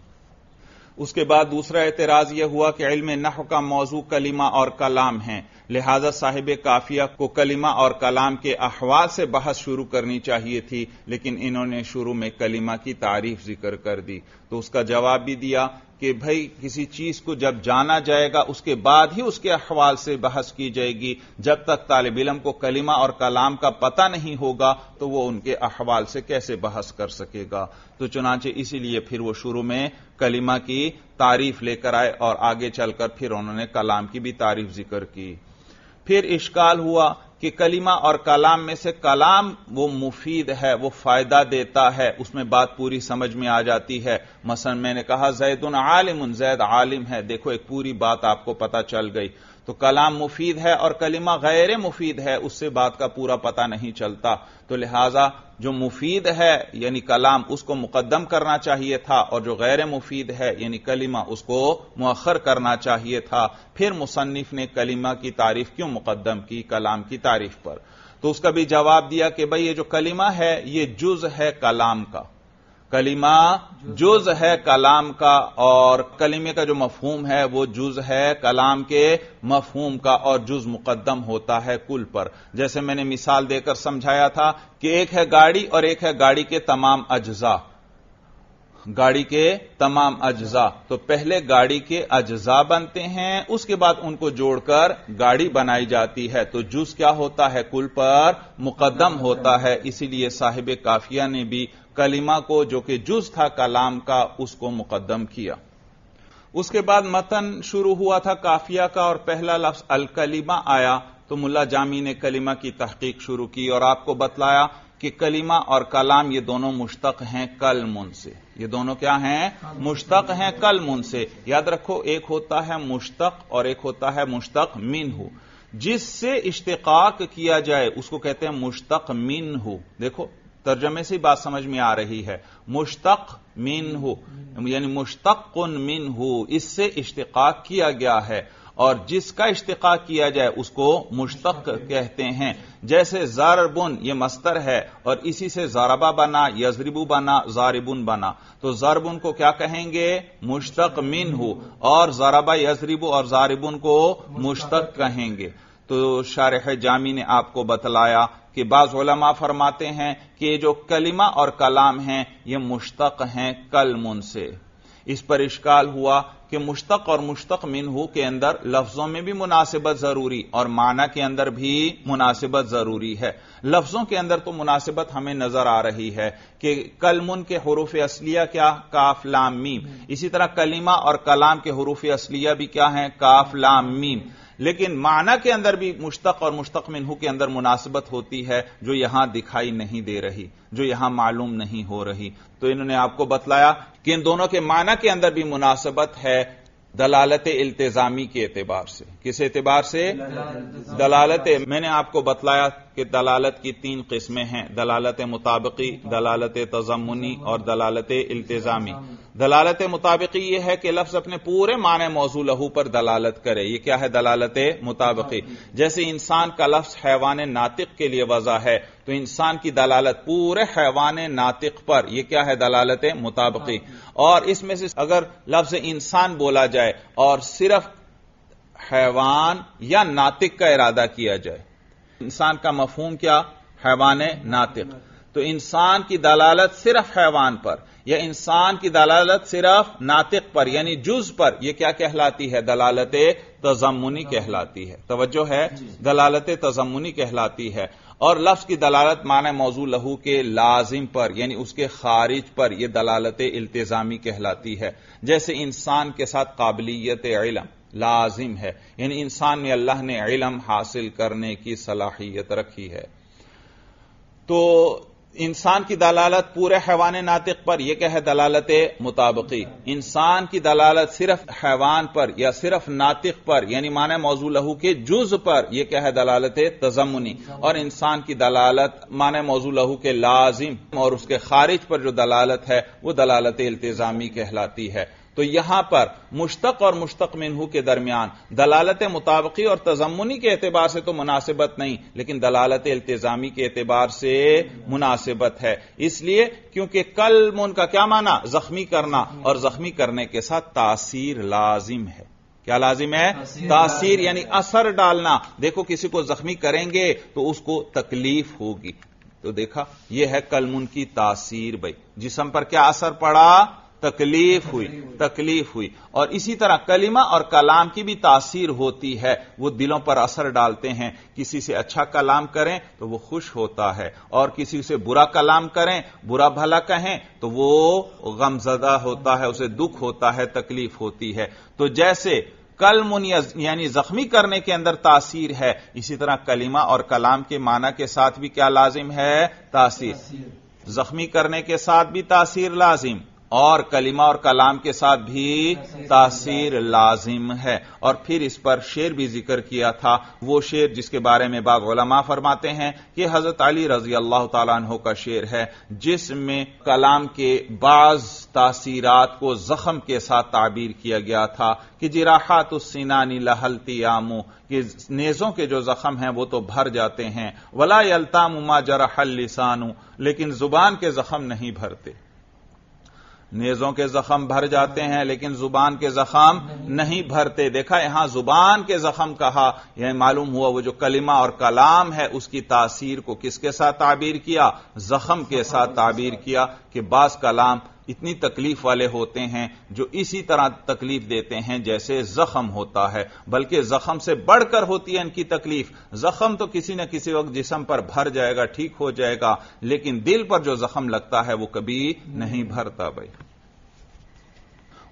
उसके बाद दूसरा एतराज यह हुआ कि इल्म नह का मौजू कलिमा और कलाम है लिहाजा साहिब काफिया को कलिमा और कलाम के अहवाल से बहस शुरू करनी चाहिए थी लेकिन इन्होंने शुरू में कलिमा की तारीफ जिक्र कर दी तो उसका जवाब भी दिया कि भाई किसी चीज को जब जाना जाएगा उसके बाद ही उसके अहवाल से बहस की जाएगी जब तक तालब इलम को कलिमा और कलाम का पता नहीं होगा तो वह उनके अहवाल से कैसे बहस कर सकेगा तो चुनाचे इसीलिए फिर वह शुरू में कलिमा की तारीफ लेकर आए और आगे चलकर फिर उन्होंने कलाम की भी तारीफ जिक्र की फिर इश्काल हुआ कि कलिमा और कलाम में से कलाम वो मुफीद है वो फायदा देता है उसमें बात पूरी समझ में आ जाती है मसलन मैंने कहा जैद आलिम जैद आलिम है देखो एक पूरी बात आपको पता चल गई तो कलाम मुफीद है और कलिमा गैर मुफीद है उससे बात का पूरा पता नहीं चलता तो लिहाजा जो मुफीद है यानी कलाम उसको मुकदम करना चाहिए था और जो गैर मुफीद है यानी कलिमा उसको मुखर करना चाहिए था फिर मुसन्फ ने कलिमा की तारीफ क्यों मुकदम की कलाम की तारीफ पर तो उसका भी जवाब दिया कि भाई ये जो कलिमा है ये जुज है कलाम का कलिमा जुज है कलाम का और कलिमे का जो मफहूम है वो जुज है कलाम के मफहूम का और जुज मुकदम होता है कुल पर जैसे मैंने मिसाल देकर समझाया था कि एक है गाड़ी और एक है गाड़ी के तमाम अज्जा गाड़ी के तमाम अज्जा तो पहले गाड़ी के अज्जा बनते हैं उसके बाद उनको जोड़कर गाड़ी बनाई जाती है तो जूस क्या होता है कुल पर मुकदम होता है इसीलिए साहिब काफिया ने भी कलिमा को जो कि जुज था कलाम का उसको मुकदम किया उसके बाद मतन शुरू हुआ था काफिया का और पहला लफ्ज अलकलीमा आया तो मुला जामी ने कलिमा की तहकीक शुरू की और आपको बतलाया कि कलीमा और कलाम ये दोनों मुश्तक हैं कल मुन से ये दोनों क्या हैं मुश्तक हैं कल मुन से याद रखो एक होता है मुश्तक और एक होता है मुश्तक मिन हो जिससे इश्तकाक किया जाए उसको कहते हैं मुश्तक मिन हो देखो तर्जमे से बात समझ में आ रही है मुश्तक मिन हो यानी मुश्तक मिन हो इससे इश्तकाक किया गया है और जिसका इश्तका किया जाए उसको मुश्तक कहते हैं जैसे जारबुन ये मस्तर है और इसी से जारबा बना यजरिबू बना जारिबुन बना तो जारबुन को क्या कहेंगे मुश्तक मिन हो और जाराबा यजरिबू और जारिबुन को मुश्तक कहेंगे तो शारह जामी ने आपको बतलाया कि बाज़ा फरमाते हैं कि जो कलिमा और कलाम है ये मुश्तक हैं कलमुन से इस पर इश्काल हुआ कि मुश्तक और मुश्तक मिनहू के अंदर लफ्जों में भी मुनासिबत जरूरी और माना के अंदर भी मुनासिबत जरूरी है लफ्जों के अंदर तो मुनासिबत हमें नजर आ रही है कि कलमुन के हरूफ असलिया क्या काफ लाम मीम इसी तरह कलिमा और कलाम के हरूफ असलिया भी क्या है काफ लाम मीम लेकिन माना के अंदर भी मुश्तक और मुश्तक मिनहू के अंदर मुनासिबत होती है जो यहां दिखाई नहीं दे रही जो यहां मालूम नहीं हो रही तो इन्होंने आपको बतलाया कि इन दोनों के माना के अंदर भी मुनासिबत है दलालत इल्तजामी के एतबार से किस एतबार से दलालत मैंने आपको बतलाया कि दलालत की तीन किस्में हैं दलालत मुताबकी दलालत तजमुनी और दलालत इल्तजामी दलालत मुताबिकी यह है कि लफ्ज अपने पूरे माने मौजू लहू पर दलालत करे ये क्या है दलालत मुताबिकी जैसे इंसान का लफ्ज हैवान नातिक के लिए वजह है तो इंसान की दलालत पूरे हैवान नातिक पर यह क्या है दलालत मुताबकी और इसमें से अगर लफ्ज इंसान बोला जाए और सिर्फ हैवान या नातिक का इरादा किया जाए इंसान का मफहूम क्या हैवान नातिक तो इंसान की दलालत सिर्फ हैवान पर या इंसान की दलालत सिर्फ नातिक पर यानी जुज पर यह क्या कहलाती है दलालत तजमुनी कहलाती है तवज्जो है दलालत तजमुनी कहलाती है और लफ्ज की दलालत माने मौजू लहू के लाजिम पर यानी उसके खारिज पर यह दलालत इल्तजामी कहलाती है जैसे इंसान के साथ काबिलियत इलम लाजिम है यानी इंसान में अल्लाह ने इलम हासिल करने की सलाहियत रखी है तो इंसान की दलालत पूरे हैवान नातिक पर यह क्या है दलालत मुताबकी इंसान की दलालत सिर्फ हैवान पर या सिर्फ नातिक पर यानी माने मौजू लहू के जुज पर यह क्या है दलालत तजमुनी और इंसान की दलालत माने मौजू लहू के लाजिम और उसके खारिज पर जो दलालत है वह दलालत इल्तजामी कहलाती है तो यहां पर मुश्तक और मुश्तक मिनहू के दरमियान दलालत मुताबकी और तजमुनी के एतबार से तो मुनासिबत नहीं लेकिन दलालत इल्तजामी के एतबार से मुनासिबत है इसलिए क्योंकि कल मुन का क्या माना जख्मी करना और जख्मी करने के साथ तासीर लाजिम है क्या लाजिम है तासीर, तासीर यानी असर डालना देखो किसी को जख्मी करेंगे तो उसको तकलीफ होगी तो देखा यह है कलमुन की तासीर भाई जिसम पर क्या असर पड़ा तकलीफ हुई तकलीफ हुई और इसी तरह कलिमा और कलाम की भी तासीर होती है वो दिलों पर असर डालते हैं किसी से अच्छा कलाम करें तो वो खुश होता है और किसी से बुरा कलाम करें बुरा भला कहें तो वो गमजदा होता है उसे दुख होता है तकलीफ होती है तो जैसे कल मुनिया यानी जख्मी करने के अंदर तासीर है इसी तरह कलिमा और कलाम के माना के साथ भी क्या लाजिम है तासीर जख्मी करने के साथ भी तासीर लाजिम और कलिमा और कलाम के साथ भी तासीर लाजिम है और फिर इस पर शेर भी जिक्र किया था वो शेर जिसके बारे में बागलमा फरमाते हैं कि हजरत अली रजी अल्लाह तु का शेर है जिसमें कलाम के बाज तासीरात को जख्म के साथ ताबीर किया गया था कि जिराहत उसिनानी लहलती आमू कि नेजों के जो जख्म हैं वो तो भर जाते हैं वला यलताम मुमा जरा लिसानू लेकिन जुबान के जख्म नहीं भरते नेजों के जख्म भर जाते हैं लेकिन जुबान के जख्म नहीं भरते देखा यहां जुबान के जख्म कहा यह मालूम हुआ वो जो कलिमा और कलाम है उसकी तासीर को किसके साथ ताबीर किया जख्म के साथ ताबीर किया कि बास कलाम इतनी तकलीफ वाले होते हैं जो इसी तरह तकलीफ देते हैं जैसे जख्म होता है बल्कि जख्म से बढ़कर होती है इनकी तकलीफ जख्म तो किसी न किसी वक्त जिसम पर भर जाएगा ठीक हो जाएगा लेकिन दिल पर जो जख्म लगता है वो कभी नहीं भरता भाई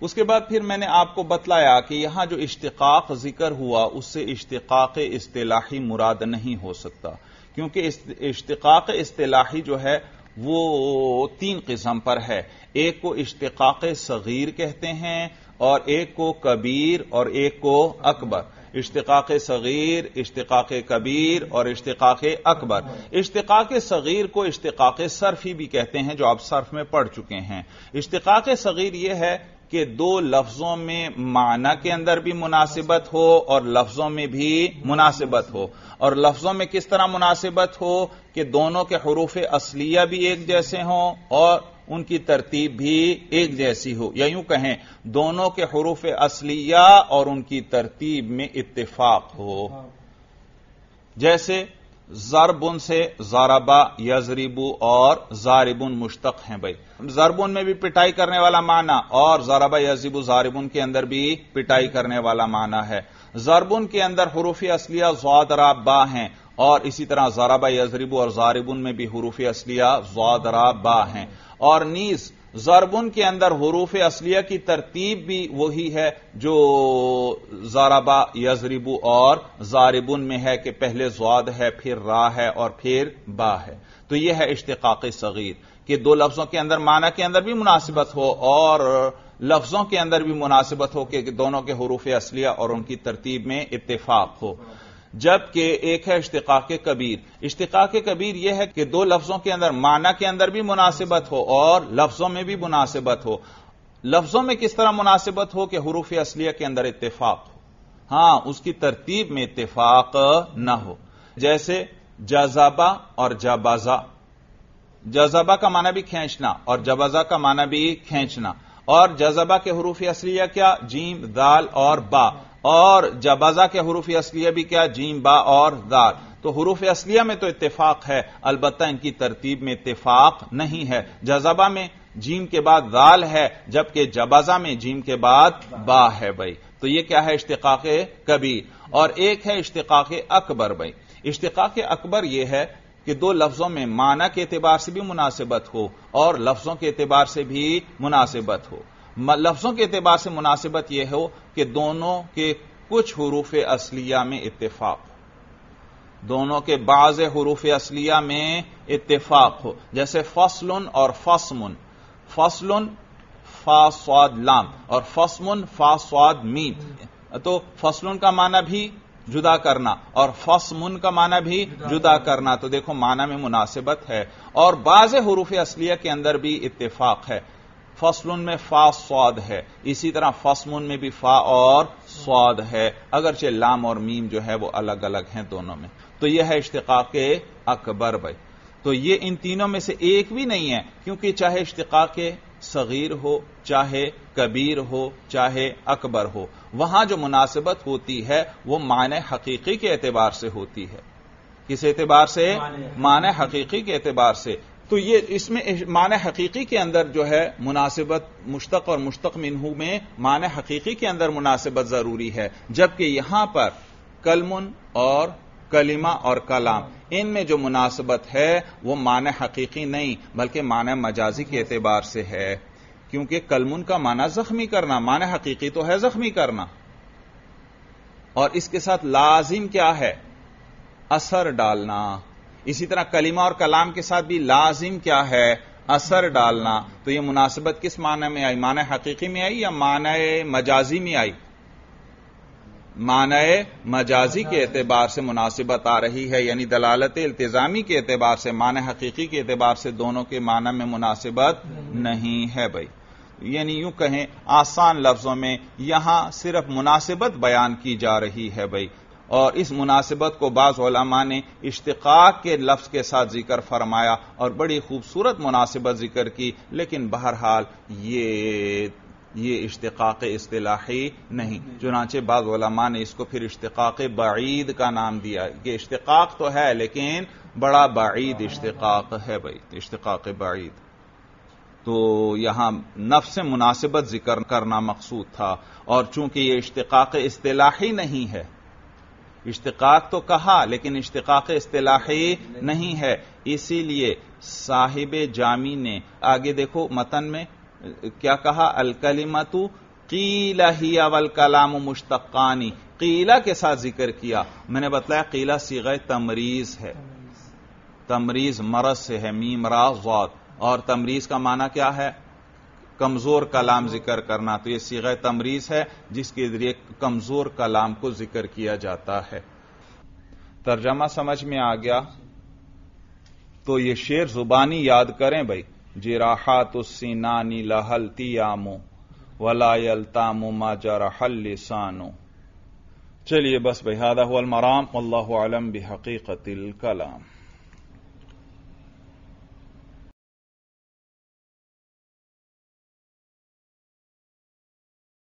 उसके बाद फिर मैंने आपको बतलाया कि यहां जो इश्तकाक जिक्र हुआ उससे इश्तकाक इस्तेलाही मुराद नहीं हो सकता क्योंकि इश्तकाक इस्तेलाही जो है वो तीन किस्म पर है एक को इश्तकाक सगीर कहते हैं और एक को कबीर और एक को अकबर इश्तिकाक सग़ीर इश्तिकाक कबीर और इश्तिकाक अकबर इश्तिकाक सग़ीर को सर्फ ही भी कहते हैं जो आप सर्फ में पढ़ चुके हैं इश्तिकाक सग़ीर यह है कि दो लफ्जों में माना के अंदर भी मुनासिबत हो और लफ्जों में भी मुनासिबत हो और लफ्जों में किस तरह मुनासिबत हो कि दोनों के हरूफ असलिया भी एक जैसे हों और उनकी तरतीब भी एक जैसी हो या यूं कहें दोनों के हरूफ असलिया और उनकी तरतीब में इत्तेफाक हो जैसे जरबुन से जारबा यजरीबू और जारिबुन मुश्तक हैं भाई जरबुन में भी पिटाई करने वाला माना और जाराबा यजरीबू जारिबुन के अंदर भी पिटाई करने वाला माना है जरबुन के अंदर हरूफ असलिया जौदराबा हैं और इसी तरह जाराबा यजरीबू और जारिबुन में भी हरूफ असलिया जौदराबा हैं और नीस जरबुन के अंदर हरूफ असलिया की तरतीब भी वही है जो जाराबा यजरिबू और जारिबुन में है कि पहले जवाद है फिर रा है और फिर बा है तो यह है इश्तकाक सगीर कि दो लफ्जों के अंदर माना के अंदर भी मुनासिबत हो और लफ्जों के अंदर भी मुनासिबत हो कि दोनों के हरूफ असलिया और उनकी तरतीब में इतफाक हो जबकि एक है के कबीर के कबीर यह है कि दो लफ्जों के अंदर माना के अंदर भी मुनासिबत हो और लफ्जों में भी मुनासिबत हो लफ्जों में किस तरह मुनासिबत हो कि हरूफ असलिया के अंदर इतफाक हो हां उसकी तरतीब में इतफाक ना हो जैसे जजाबा और जाबाजा जजबा का माना भी खींचना और जबाजा का माना भी खींचना और जजबा के हरूफ असलिया क्या जीम दाल और बा और जबाजा के हरूफ असलिया भी क्या जीम बा और दार तो हरूफ असलिया में तो इतफाक है अलबत् इनकी तरतीब में इतफाक नहीं है जजबा में जीम के बाद दाल है जबकि जबाजा में जीम के बाद बा है भाई तो यह क्या है इश्तकाक कबीर और एक है इश्तकाक अकबर भाई इश्तकाक अकबर यह है कि दो लफ्जों में माना के एतबार से भी मुनासिबत हो और लफ्जों के एतबार से भी मुनासिबत हो लफ्जों के अतबार से मुनासिबत यह हो कि दोनों के कुछ हरूफ असलिया में इतफाक हो दोनों के बाज हरूफ असलिया में इतफाक हो जैसे फसलुन और फसमुन फसलुन फास्वाद लाम और फसमुन फास्वाद मीम तो फसलुन का माना भी जुदा करना और फसमुन का माना भी जुदा, जुदा करना तो देखो माना में मुनासिबत है और बाज हरूफ असलिया के अंदर भी इतफाक है फसलुन में फा स्वाद है इसी तरह फसमुन में भी फा और स्वाद है अगरचे लाम और मीम जो है वो अलग अलग हैं दोनों में तो यह है के अकबर भाई तो ये इन तीनों में से एक भी नहीं है क्योंकि चाहे के सगीर हो चाहे कबीर हो चाहे अकबर हो वहां जो मुनासिबत होती है वो माने हकीकी के एतबार से होती है किस एतबार से माने हकीकी के एतबार से तो ये इसमें मान हकीकी के अंदर जो है मुनासिबत मुश्तक और मुश्तक मिनहू में मान हकीकी के अंदर मुनासिबत जरूरी है जबकि यहां पर कलमुन और कलिमा और कलाम इनमें जो मुनासिबत है वो मान हकीकी नहीं बल्कि मान मजाजी के एतबार से है क्योंकि कलमुन का माना जख्मी करना मान हकीकी तो है जख्मी करना और इसके साथ लाजिम क्या है असर डालना इसी तरह कलिमा और कलाम के साथ भी लाजिम क्या है असर डालना तो यह मुनासिबत किस माने में आई मान हकीकी में आई या मान मजाजी में आई मान मजाजी के एतबार से मुनासिबत आ रही है यानी दलालत इल्तजामी के एतबार से मान हकीकी के एतबार से दोनों के माना में मुनासिबत नहीं है भाई यानी यूं कहें आसान लफ्जों में यहां सिर्फ मुनासिबत बयान की जा रही है भाई और इस मुनासिबत को बाज़ा ने इश्तिकाक के लफ्ज़ के साथ जिक्र फरमाया और बड़ी खूबसूरत मुनासिबत जिक्र की लेकिन बहरहाल ये ये इश्तिकाक असलाही नहीं चुनाचे ओलामा ने इसको फिर इश्तिकाक बईद का नाम दिया कि इश्तिकाक तो है लेकिन बड़ा बईद इश्तिकाक है भाई इश्तिकाक बईद तो यहां नफ से मुनासिबत जिक्र करना मकसूद था और चूंकि ये इश्तिकाक असलाही नहीं है इश्तकाक तो कहा लेकिन इश्तकाक इस्तेलाही नहीं है इसीलिए साहिब जामी ने आगे देखो मतन में क्या कहा अलकलीमतु कीला ही अवल कलाम मुश्तकानी कीला के साथ जिक्र किया मैंने बताया कीला सीगा तमरीज है तमरीज मरस से है मीम राज और तमरीज का माना क्या है कमजोर कलाम जिक्र करना तो यह सीगा तमरीज है जिसके जरिए कमजोर कलाम को जिक्र किया जाता है तर्जमा समझ में आ गया तो यह शेर जुबानी याद करें भाई जिराहा तो सीनानी लहलती आमो वलायलतामो मा जराहल लिसानो चलिए बस भाई हादा हुआ मराम अल्लाह आलम बहकीकतिल कलाम